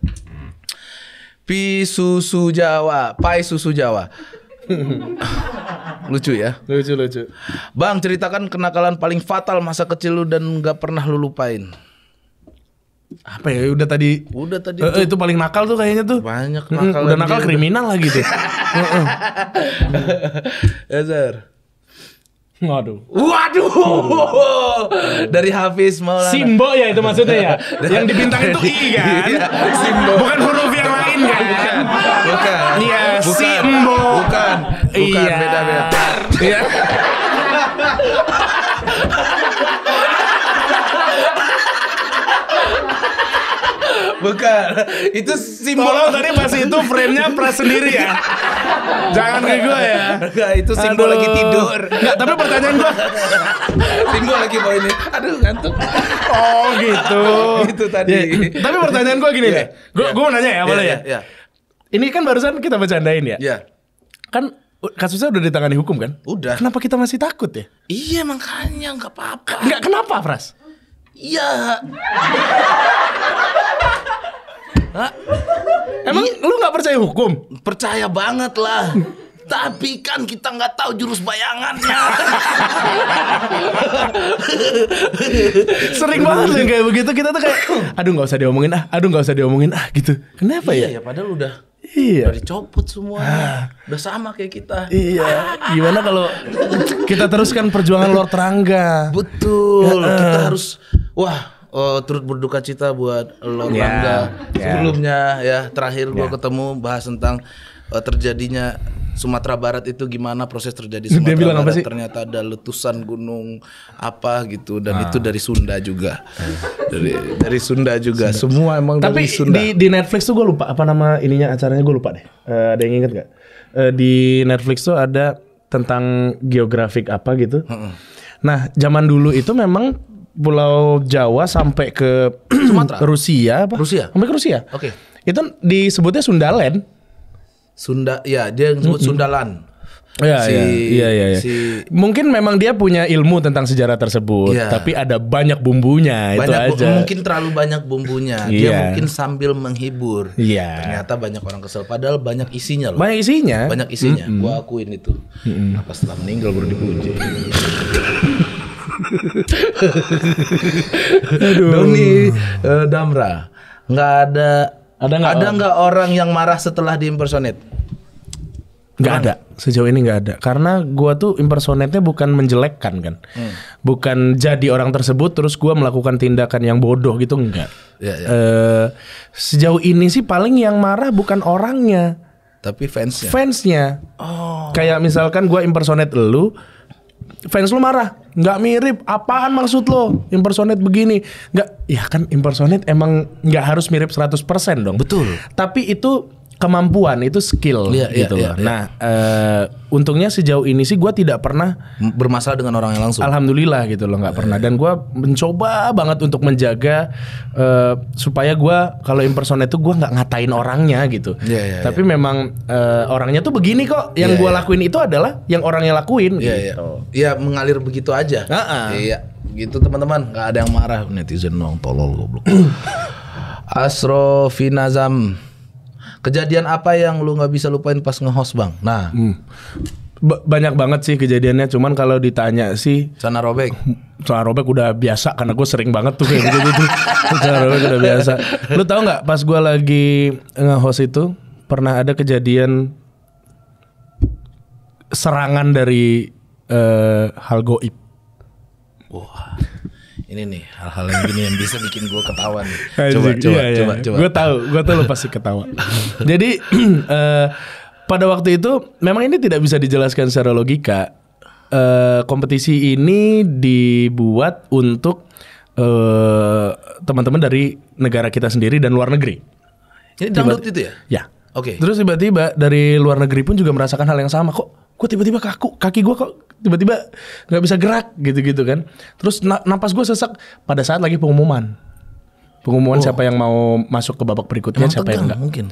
Pi susu Jawa, pai susu Jawa. (laughs) lucu ya? Lucu lucu. Bang ceritakan kenakalan paling fatal masa kecil lu dan nggak pernah lu lupain. Apa ya? Udah tadi. Udah tadi. Uh, itu. paling nakal tuh kayaknya tuh. Banyak nakal. Hmm, udah nakal kriminal udah. lagi tuh. Heeh. (laughs) Waduh. Waduh. Dari Hafiz Maulana. Simbo ya itu maksudnya ya. (laughs) yang dibintang itu I (laughs) iya, kan. Simbo. Bukan huruf yang lain kan. Bukan. Iya, Simbo. Bukan. Bukan iya. beda-beda. Iya. Bukan. Itu simbol. Tolong tadi pas itu frame-nya pras sendiri ya. Jangan ke gue ya. Enggak, itu simbol Aduh. lagi tidur. Enggak, tapi pertanyaan gue. (laughs) simbol lagi mau ini. Aduh, ngantuk. Oh, gitu. (laughs) gitu tadi. Ya. Tapi pertanyaan gue gini ya. nih. Gue ya. mau nanya ya, boleh ya, ya? Ya, ya? Ini kan barusan kita bercandain ya. Iya. Kan kasusnya udah ditangani hukum kan? Udah. Kenapa kita masih takut ya? Iya makanya nggak apa-apa. Nggak kenapa, Pras? Iya. Emang lu nggak percaya hukum? Percaya banget lah. Tapi kan kita nggak tahu jurus bayangannya. Sering banget loh kayak begitu kita tuh kayak, aduh nggak usah diomongin ah, aduh nggak usah diomongin ah gitu. Kenapa iya, ya? Iya, padahal udah Iya. Udah dicopot semua. Ah. Udah sama kayak kita. Iya. Gimana kalau kita teruskan perjuangan luar terangga? Betul. Ya, uh. Kita harus wah oh, turut berduka cita buat lo yeah. Rangga yeah. sebelumnya ya terakhir yeah. gua ya. ketemu bahas tentang uh, terjadinya Sumatera Barat itu gimana proses terjadi (laughs) Sumatera Dia bilang Barat apa sih? ternyata ada letusan gunung apa gitu dan ah. itu dari Sunda juga ah. dari dari Sunda juga Sunda. semua emang tapi dari Sunda. di di Netflix tuh gue lupa apa nama ininya acaranya gue lupa deh uh, ada yang inget gak uh, eh, di Netflix tuh ada tentang geografik apa gitu uh nah zaman dulu itu memang Pulau Jawa sampai ke (clears throat) Sumatera. Rusia apa? Rusia. Sampai ke Rusia. Oke. Okay. Itu disebutnya Sundaland. Sunda ya dia disebut -hmm. Sundalan. Ya, si, ya, ya, ya, ya, Si, Mungkin memang dia punya ilmu tentang sejarah tersebut, ya. tapi ada banyak bumbunya banyak, itu aja. Mungkin terlalu banyak bumbunya. dia ya. mungkin sambil menghibur. Iya. Ternyata banyak orang kesel, padahal banyak isinya loh. Banyak isinya. Banyak isinya. Mm -hmm. Gua akuin itu. Mm -hmm. Apa setelah meninggal baru dipuji. (laughs) Aduh. Doni uh, Damra. Nggak ada ada nggak ada nggak orang? yang marah setelah di impersonate Nggak ada sejauh ini nggak ada karena gue tuh impersonate-nya bukan menjelekkan kan, hmm. bukan jadi orang tersebut terus gue melakukan tindakan yang bodoh gitu enggak. Ya, ya. Uh, sejauh ini sih paling yang marah bukan orangnya, tapi fansnya. Fansnya. Oh. Kayak misalkan gue impersonate lu, fans lu marah nggak mirip apaan maksud lo impersonate begini nggak ya kan impersonate emang nggak harus mirip 100% dong betul tapi itu kemampuan itu skill yeah, iya, gitu yeah, loh. Yeah, nah, uh, untungnya sejauh ini sih gue tidak pernah bermasalah dengan orang yang langsung. Alhamdulillah gitu loh, nggak iya, pernah. Iya. Dan gue mencoba banget untuk menjaga uh, supaya gue kalau impersonate itu gue nggak ngatain orangnya gitu. Tapi memang uh, orangnya tuh begini kok. Yang gue lakuin itu adalah yang orangnya lakuin. Iya, gitu. iya. mengalir begitu aja. Iya, uh -uh. gitu teman-teman. Nggak ada yang marah netizen orang tolol goblok. (clears throat) Astro Finazam Kejadian apa yang lu nggak bisa lupain pas ngehost bang? Nah, hmm. B banyak banget sih kejadiannya. Cuman kalau ditanya sih, sana robek, sana robek udah biasa karena gue sering banget tuh kayak gitu Sana (laughs) robek udah biasa. Lu tau nggak pas gue lagi ngehost itu pernah ada kejadian serangan dari uh, hal goib. Wah. Wow ini nih hal-hal yang gini yang bisa bikin gue ketawa nih. Coba coba, coba, iya, iya. coba Gue tahu, gue tahu lo pasti ketawa. (laughs) Jadi uh, (clears throat) pada waktu itu memang ini tidak bisa dijelaskan secara logika. Uh, kompetisi ini dibuat untuk teman eh, teman-teman dari negara kita sendiri dan luar negeri. Ini dangdut itu ya? Ya. Oke. Okay. Terus tiba-tiba dari luar negeri pun juga merasakan hal yang sama kok gue tiba-tiba kaku kaki gue kok tiba-tiba nggak bisa gerak gitu-gitu kan terus na napas gue sesak pada saat lagi pengumuman pengumuman oh. siapa yang mau masuk ke babak berikutnya Emang siapa yang enggak mungkin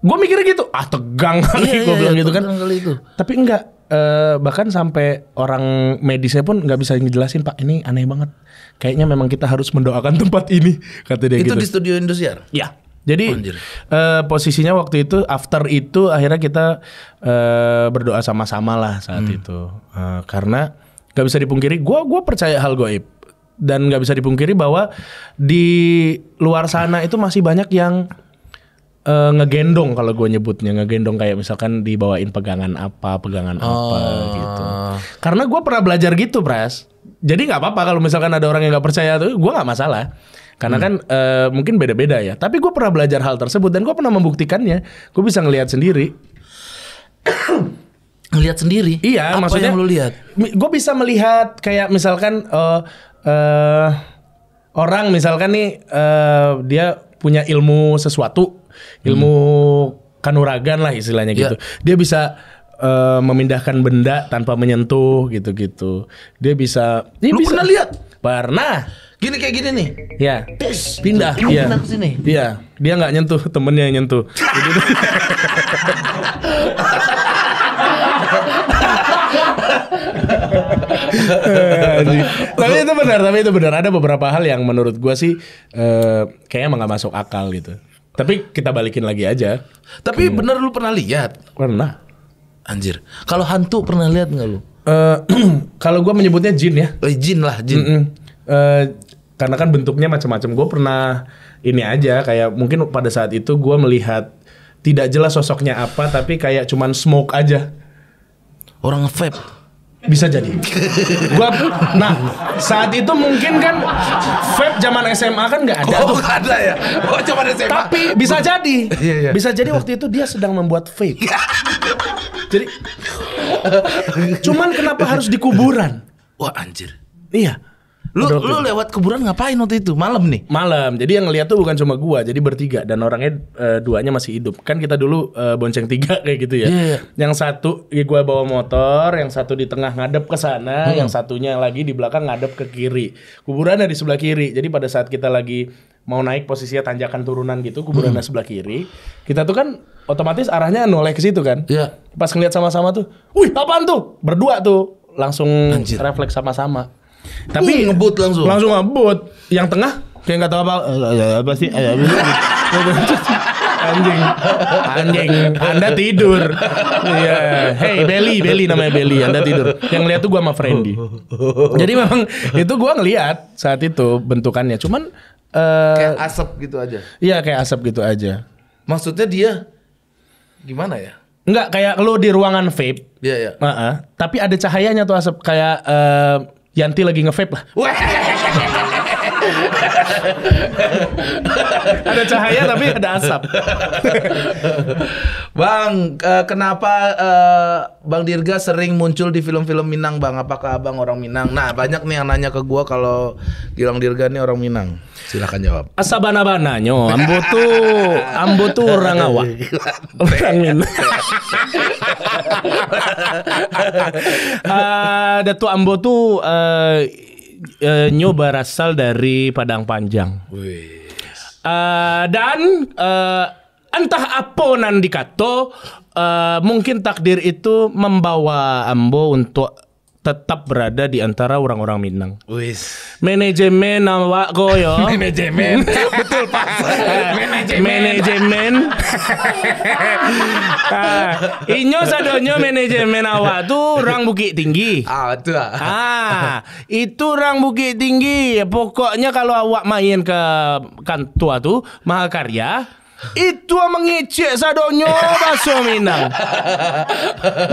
gue mikirnya gitu ah tegang iya, kali iya, gue iya, bilang iya, gitu kan kali itu. tapi enggak Uh, eh, bahkan sampai orang medisnya pun nggak bisa ngejelasin pak ini aneh banget kayaknya memang kita harus mendoakan (laughs) tempat ini kata dia itu gitu. di studio Indosiar ya jadi Uh, posisinya waktu itu after itu akhirnya kita uh, berdoa sama-sama lah saat hmm. itu uh, karena nggak bisa dipungkiri gue gua percaya hal goib dan nggak bisa dipungkiri bahwa di luar sana itu masih banyak yang uh, ngegendong kalau gue nyebutnya ngegendong kayak misalkan dibawain pegangan apa pegangan oh. apa gitu karena gue pernah belajar gitu pres jadi nggak apa-apa kalau misalkan ada orang yang nggak percaya tuh gue nggak masalah karena hmm. kan uh, mungkin beda-beda ya. Tapi gue pernah belajar hal tersebut dan gue pernah membuktikannya. Gue bisa ngelihat sendiri. (coughs) ngelihat sendiri. Iya, Apa maksudnya. yang lu lihat? Gue bisa melihat kayak misalkan uh, uh, orang misalkan nih uh, dia punya ilmu sesuatu, ilmu hmm. kanuragan lah istilahnya iya. gitu. Yeah. Dia bisa uh, memindahkan benda tanpa menyentuh gitu-gitu. Dia bisa. Dia bisa, pernah lihat? Pernah Gini kayak gini nih. ya. pindah. dia iya. Pindah ke sini. Iya. Dia nggak nyentuh temennya yang nyentuh. (laughs) tapi itu benar, tapi itu benar. Ada beberapa hal yang menurut gua sih uh, kayaknya emang gak masuk akal gitu. Tapi kita balikin lagi aja. Tapi hmm. benar lu pernah lihat? Pernah. Anjir. Kalau hantu pernah lihat nggak lu? Uh, (clears throat) kalau gue menyebutnya jin ya. Eh, jin lah, jin. Mm -mm. Uh, karena kan bentuknya macam-macam gue pernah ini aja kayak mungkin pada saat itu gue melihat tidak jelas sosoknya apa tapi kayak cuman smoke aja orang vape bisa jadi gua nah saat itu mungkin kan vape zaman SMA kan nggak ada oh ada ya oh zaman SMA tapi bisa jadi iya, iya. bisa jadi waktu itu dia sedang membuat vape jadi cuman kenapa harus di kuburan wah anjir iya Lu Aduh, lu lewat kuburan ngapain waktu itu? Malam nih. Malam. Jadi yang ngeliat tuh bukan cuma gua, jadi bertiga dan orangnya uh, duanya masih hidup. Kan kita dulu uh, bonceng tiga kayak gitu ya. yeah. Iya. Yang satu ya gua bawa motor, yang satu di tengah ngadep ke sana, hmm. yang satunya lagi di belakang ngadep ke kiri. Kuburannya di sebelah kiri. Jadi pada saat kita lagi mau naik posisinya tanjakan turunan gitu, kuburannya hmm. sebelah kiri. Kita tuh kan otomatis arahnya noleh ke situ kan. Iya. Yeah. Pas ngeliat sama-sama tuh, "Wih, apaan tuh?" Berdua tuh langsung Anjir. refleks sama-sama tapi uh, ngebut langsung. Langsung ngebut. Yang tengah kayak nggak tahu apa eh, eh, eh, apa sih. anjing anjing anda tidur iya yeah. hey Belly Belly namanya Belly anda tidur yang lihat tuh gua sama Freddy jadi memang itu gua ngelihat saat itu bentukannya cuman uh, kayak asap gitu aja iya kayak asap gitu aja maksudnya dia gimana ya Enggak kayak lo di ruangan vape. Iya, yeah, iya. Yeah. Uh -uh. Tapi ada cahayanya tuh asap kayak uh, Yanti lagi nge-vape lah. (laughs) ada cahaya tapi ada asap. (laughs) bang, uh, kenapa uh, Bang Dirga sering muncul di film-film Minang, Bang? Apakah Abang orang Minang? Nah, banyak nih yang nanya ke gua kalau Gilang Dirga nih orang Minang. Silahkan jawab. Asabana-bana nyo, ambo tuh ambo tuh orang (laughs) awak. orang Minang uh, eh, Datu Ambo tuh uh, uh, nyoba rasal dari Padang Panjang. Uh, dan uh, entah apa nan dikato uh, mungkin takdir itu membawa Ambo untuk tetap berada di antara orang-orang Minang. Wis. Manajemen awak koyo. (laughs) Manajemen. (laughs) Betul Pak. Manajemen. Manajemen. (laughs) ah, inyo sadonyo manajemen awak tuh orang Bukit Tinggi. Ah, betul. Ah, ah itu orang Bukit Tinggi. Pokoknya kalau awak main ke kantua tuh Mahakarya, itu mengicik sadonyo baso Minang.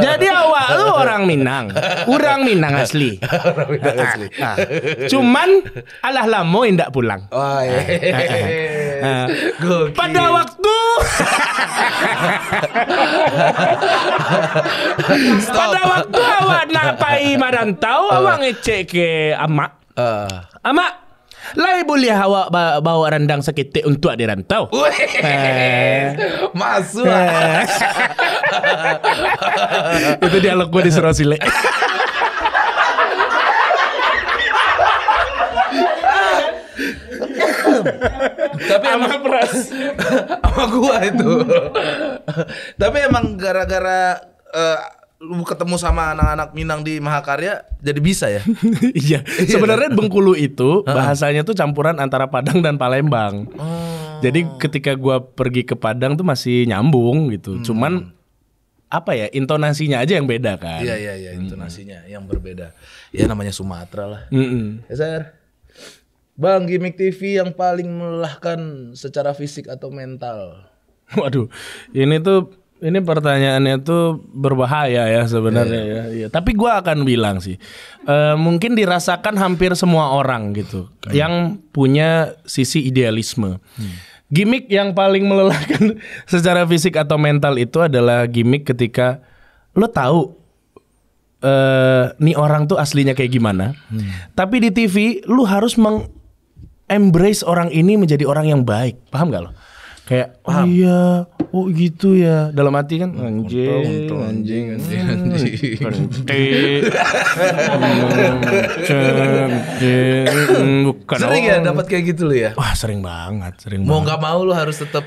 Jadi awak lu orang Minang, orang Minang asli. orang Minang ah, asli. Nah, nah. Cuman alah lamo ndak pulang. Oh, iya. nah, Pada waktu (laughs) Pada waktu awak napai marantau awak ngecek ke amak. Uh. Amak Lai boleh awak bawa, rendang seketik untuk di rantau. Eh. Masuk. Eh. (laughs) Itu dialog gue di Surau Silek. tapi emang peras (laughs) sama gua itu tapi emang gara-gara eh, lu ketemu sama anak-anak Minang di Mahakarya jadi bisa ya? (laughs) iya. iya Sebenarnya Bengkulu itu bahasanya tuh campuran antara Padang dan Palembang. Oh. Jadi ketika gua pergi ke Padang tuh masih nyambung gitu. Hmm. Cuman apa ya intonasinya aja yang beda kan? Iya iya iya hmm. intonasinya hmm. yang berbeda. Ya namanya Sumatera lah. Mm -mm. Ya, sir. Bang gimmick TV yang paling melelahkan secara fisik atau mental. (laughs) Waduh, ini tuh ini pertanyaannya tuh berbahaya ya sebenarnya iya, iya. ya. ya. Tapi gue akan bilang sih, e, mungkin dirasakan hampir semua orang gitu Kayak. yang punya sisi idealisme. Hmm. Gimik yang paling melelahkan (laughs) secara fisik atau mental itu adalah gimik ketika lo tahu uh, nih orang tuh aslinya kayak gimana, hmm. tapi di TV lu harus mengembrace orang ini menjadi orang yang baik. Paham gak lo? Kayak oh, iya oh gitu ya dalam hati kan anjing untung, anjing anjing hmm, anjing hmm, bukan sering ya dapat kayak gitu loh ya wah sering banget sering mau nggak mau lo harus tetap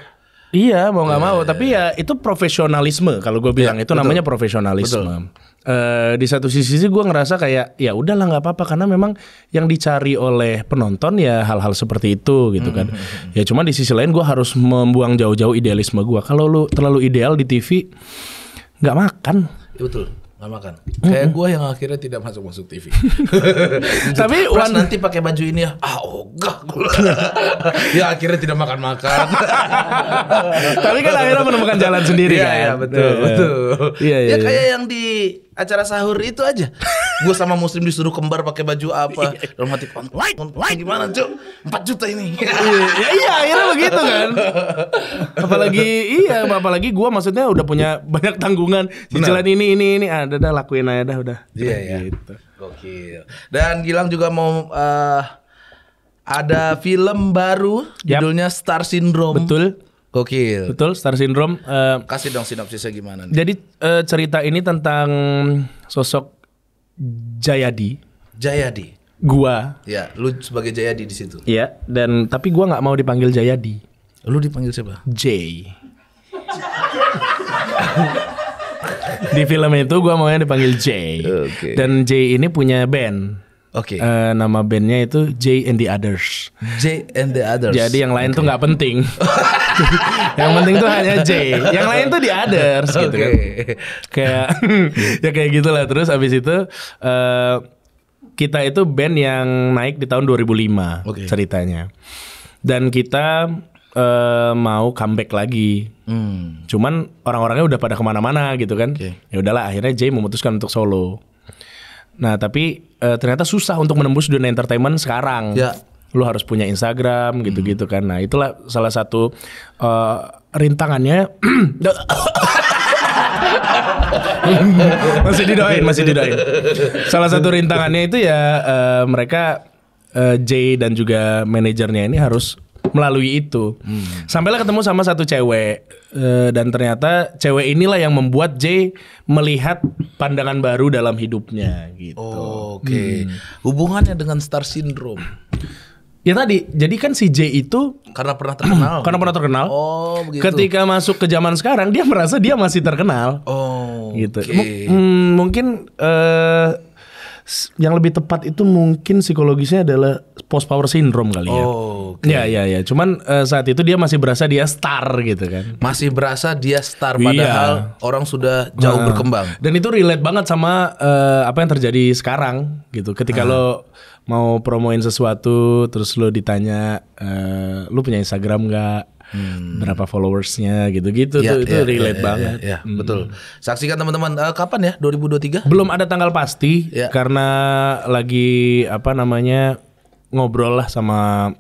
Iya mau nggak iya, mau, iya, tapi iya. ya itu profesionalisme kalau gue bilang itu namanya profesionalisme. Uh, di satu sisi sih gue ngerasa kayak ya udahlah nggak apa-apa karena memang yang dicari oleh penonton ya hal-hal seperti itu gitu kan mm-hmm. ya cuma di sisi lain gue harus membuang jauh-jauh idealisme gue kalau lu terlalu ideal di TV nggak makan ya, betul nggak makan. Kayak mm -hmm. gue yang akhirnya tidak masuk masuk TV. (laughs) Tapi Plus, nanti pakai baju ini ya, ah ogah oh, (laughs) ya akhirnya tidak makan makan. (laughs) Tapi kan akhirnya menemukan jalan sendiri ya, kan. Iya betul iya, iya. betul. Iya, iya ya kayak yang di acara sahur itu aja. gue sama muslim disuruh kembar pakai baju apa. (laughs) Iya. Dalam hati online, online gimana, Cuk? 4 juta ini. (laughs) ya iya, akhirnya begitu kan. apalagi iya, apalagi gue maksudnya udah punya banyak tanggungan cicilan ini ini ini ada ah, dah lakuin aja dah udah. Iya, iya. Gitu. Gokil. Dan Gilang juga mau uh, ada film baru yep. judulnya Star Syndrome. Betul Gokil. Betul, Star Syndrome. Uh, Kasih dong sinopsisnya gimana nih? Jadi uh, cerita ini tentang sosok Jayadi. Jayadi. Gua. Ya, lu sebagai Jayadi di situ. Iya, dan tapi gua nggak mau dipanggil Jayadi. Lu dipanggil siapa? J. di film itu gua maunya dipanggil J. Okay. Dan J ini punya band. Oke. Okay. Uh, eh, nama bandnya itu J and the Others. J and the Others. Jadi yang lain okay. tuh nggak penting. (laughs) yang penting tuh hanya J. Yang lain tuh the Others okay. gitu kan. Kayak (laughs) ya kayak gitulah terus abis itu uh, kita itu band yang naik di tahun 2005 okay. ceritanya. Dan kita uh, mau comeback lagi. Hmm. Cuman orang-orangnya udah pada kemana-mana gitu kan. Okay. Ya udahlah akhirnya J memutuskan untuk solo. Nah, tapi uh, ternyata susah untuk menembus dunia entertainment sekarang. Ya. Lu harus punya Instagram hmm. gitu-gitu kan. Nah, itulah salah satu uh, rintangannya (laughs) masih didoain, masih didoain. Salah satu rintangannya itu ya uh, mereka uh, Jay dan juga manajernya ini harus melalui itu. Hmm. Sampailah ketemu sama satu cewek e, dan ternyata cewek inilah yang membuat J melihat pandangan baru dalam hidupnya gitu. Oh, Oke. Okay. Hmm. Hubungannya dengan star syndrome. Ya tadi, jadi kan si J itu karena pernah terkenal. karena pernah terkenal. Oh, begitu. Ketika masuk ke zaman sekarang dia merasa dia masih terkenal. Oh. Gitu. Okay. M hmm, mungkin uh, yang lebih tepat itu mungkin psikologisnya adalah post power syndrome kali ya. Oh. Okay. Ya ya ya. Cuman uh, saat itu dia masih berasa dia star gitu kan. Masih berasa dia star iya. padahal iya. orang sudah jauh nah. berkembang. Dan itu relate banget sama uh, apa yang terjadi sekarang gitu. Ketika ah. lo mau promoin sesuatu terus lo ditanya uh, eh, lo punya Instagram nggak? hmm. berapa followersnya gitu-gitu ya, tuh ya, itu iya, relate ya, ya, banget. Ya, ya, hmm. betul. Saksikan teman-teman uh, kapan ya 2023? Belum ada tanggal pasti ya. karena lagi apa namanya ngobrol lah sama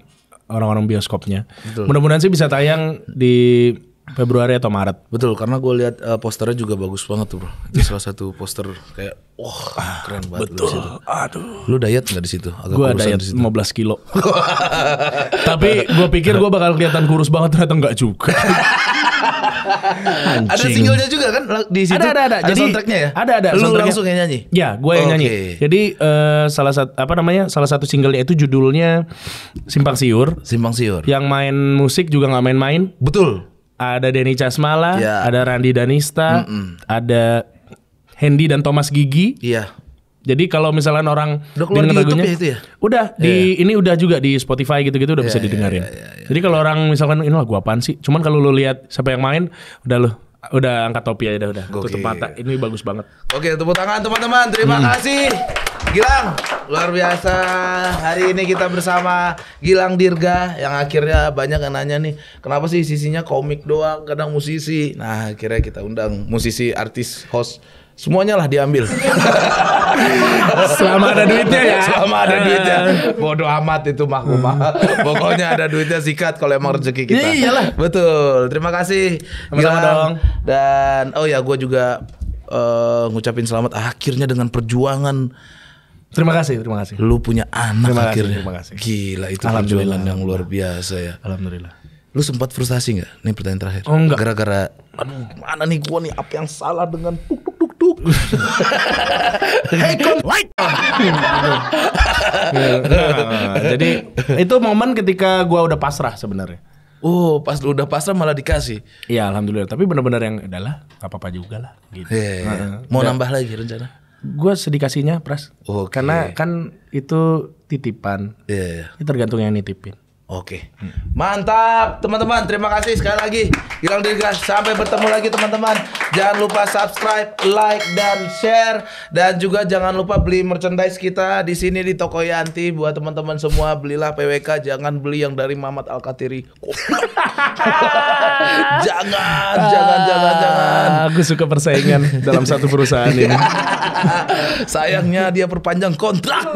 orang-orang bioskopnya. Mudah-mudahan sih bisa tayang di Februari atau Maret. Betul, karena gue lihat uh, posternya juga bagus banget tuh, bro. salah satu poster kayak, wah oh, keren banget. Betul. Lu Aduh. Lu diet nggak di situ? Gue diet lima 15 kilo. Tapi gue pikir gue bakal kelihatan kurus banget ternyata nggak juga. (laughs) ada singlenya juga kan di situ. Ada ada ada. Jadi soundtracknya ya. Ada ada. Lu langsung yang nyanyi. Ya, gue yang okay. Oh, nyanyi. Jadi uh, salah satu apa namanya salah satu singlenya itu judulnya Simpang Siur. Simpang Siur. Yang main musik juga nggak main-main. Betul. Ada Denny Casmala, ya. ada Randy Danista, mm -mm. ada Hendy dan Thomas Gigi. Iya. Jadi kalau misalnya orang udah lagunya, ya itu ya? udah yeah. di iya, iya. ini udah juga di Spotify gitu-gitu udah yeah, bisa iya, didengarin. yeah, yeah. Jadi kalau orang misalkan ini lagu apaan sih? Cuman kalau lu lihat siapa yang main, udah lu udah angkat topi aja udah udah. Tutup mata. Ini bagus banget. Oke, tepuk tangan teman-teman. Terima hmm. kasih. Gilang, luar biasa. Hari ini kita bersama Gilang Dirga yang akhirnya banyak yang nanya nih, kenapa sih sisinya komik doang, kadang musisi. Nah, akhirnya kita undang musisi, artis, host semuanya lah diambil. (laughs) Selama ada duitnya ya. Selama ada duitnya. (laughs) Bodoh amat itu mah Pokoknya ada duitnya sikat kalau emang rezeki kita. Iya, iyalah. Betul. Terima kasih. sama dong. Dan oh ya gue juga uh, ngucapin selamat akhirnya dengan perjuangan Terima kasih, terima kasih. Lu punya anak terima kasih, akhirnya. Terima kasih. Gila itu perjuangan yang luar biasa ya. Alhamdulillah. Lu sempat frustasi nggak? ini pertanyaan terakhir. Oh, enggak. Gara-gara aduh, mana nih gua nih apa yang salah dengan tuk tuk hey, nah, jadi itu momen ketika gua udah pasrah sebenarnya. Oh, pas lu udah pasrah malah dikasih. Iya, alhamdulillah. Tapi benar-benar yang adalah apa-apa juga lah. Gitu. Yeah, yeah. Iya. Nah, Mau nambah lagi rencana? Gua sedikasinya, Pras. Okay. Karena kan itu titipan. Iya. Yeah. Itu tergantung yang nitipin. Oke. Mantap, teman-teman. Terima kasih sekali lagi. Gilang Dirgas. Sampai bertemu lagi, teman-teman. Jangan lupa subscribe, like, dan share. Dan juga jangan lupa beli merchandise kita di sini di Toko Yanti. Buat teman-teman semua, belilah PWK. Jangan beli yang dari Mamat Alkatiri. (laughs) jangan, jangan, jangan, jangan. Ah, aku suka persaingan dalam satu perusahaan ini. (laughs) Sayangnya dia perpanjang kontrak.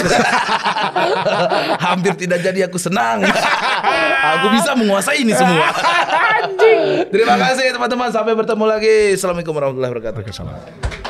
(laughs) Hampir tidak jadi aku senang. (laughs) Aku bisa menguasai ini semua. (laughs) Terima kasih teman-teman. Sampai bertemu lagi. Assalamualaikum warahmatullahi wabarakatuh.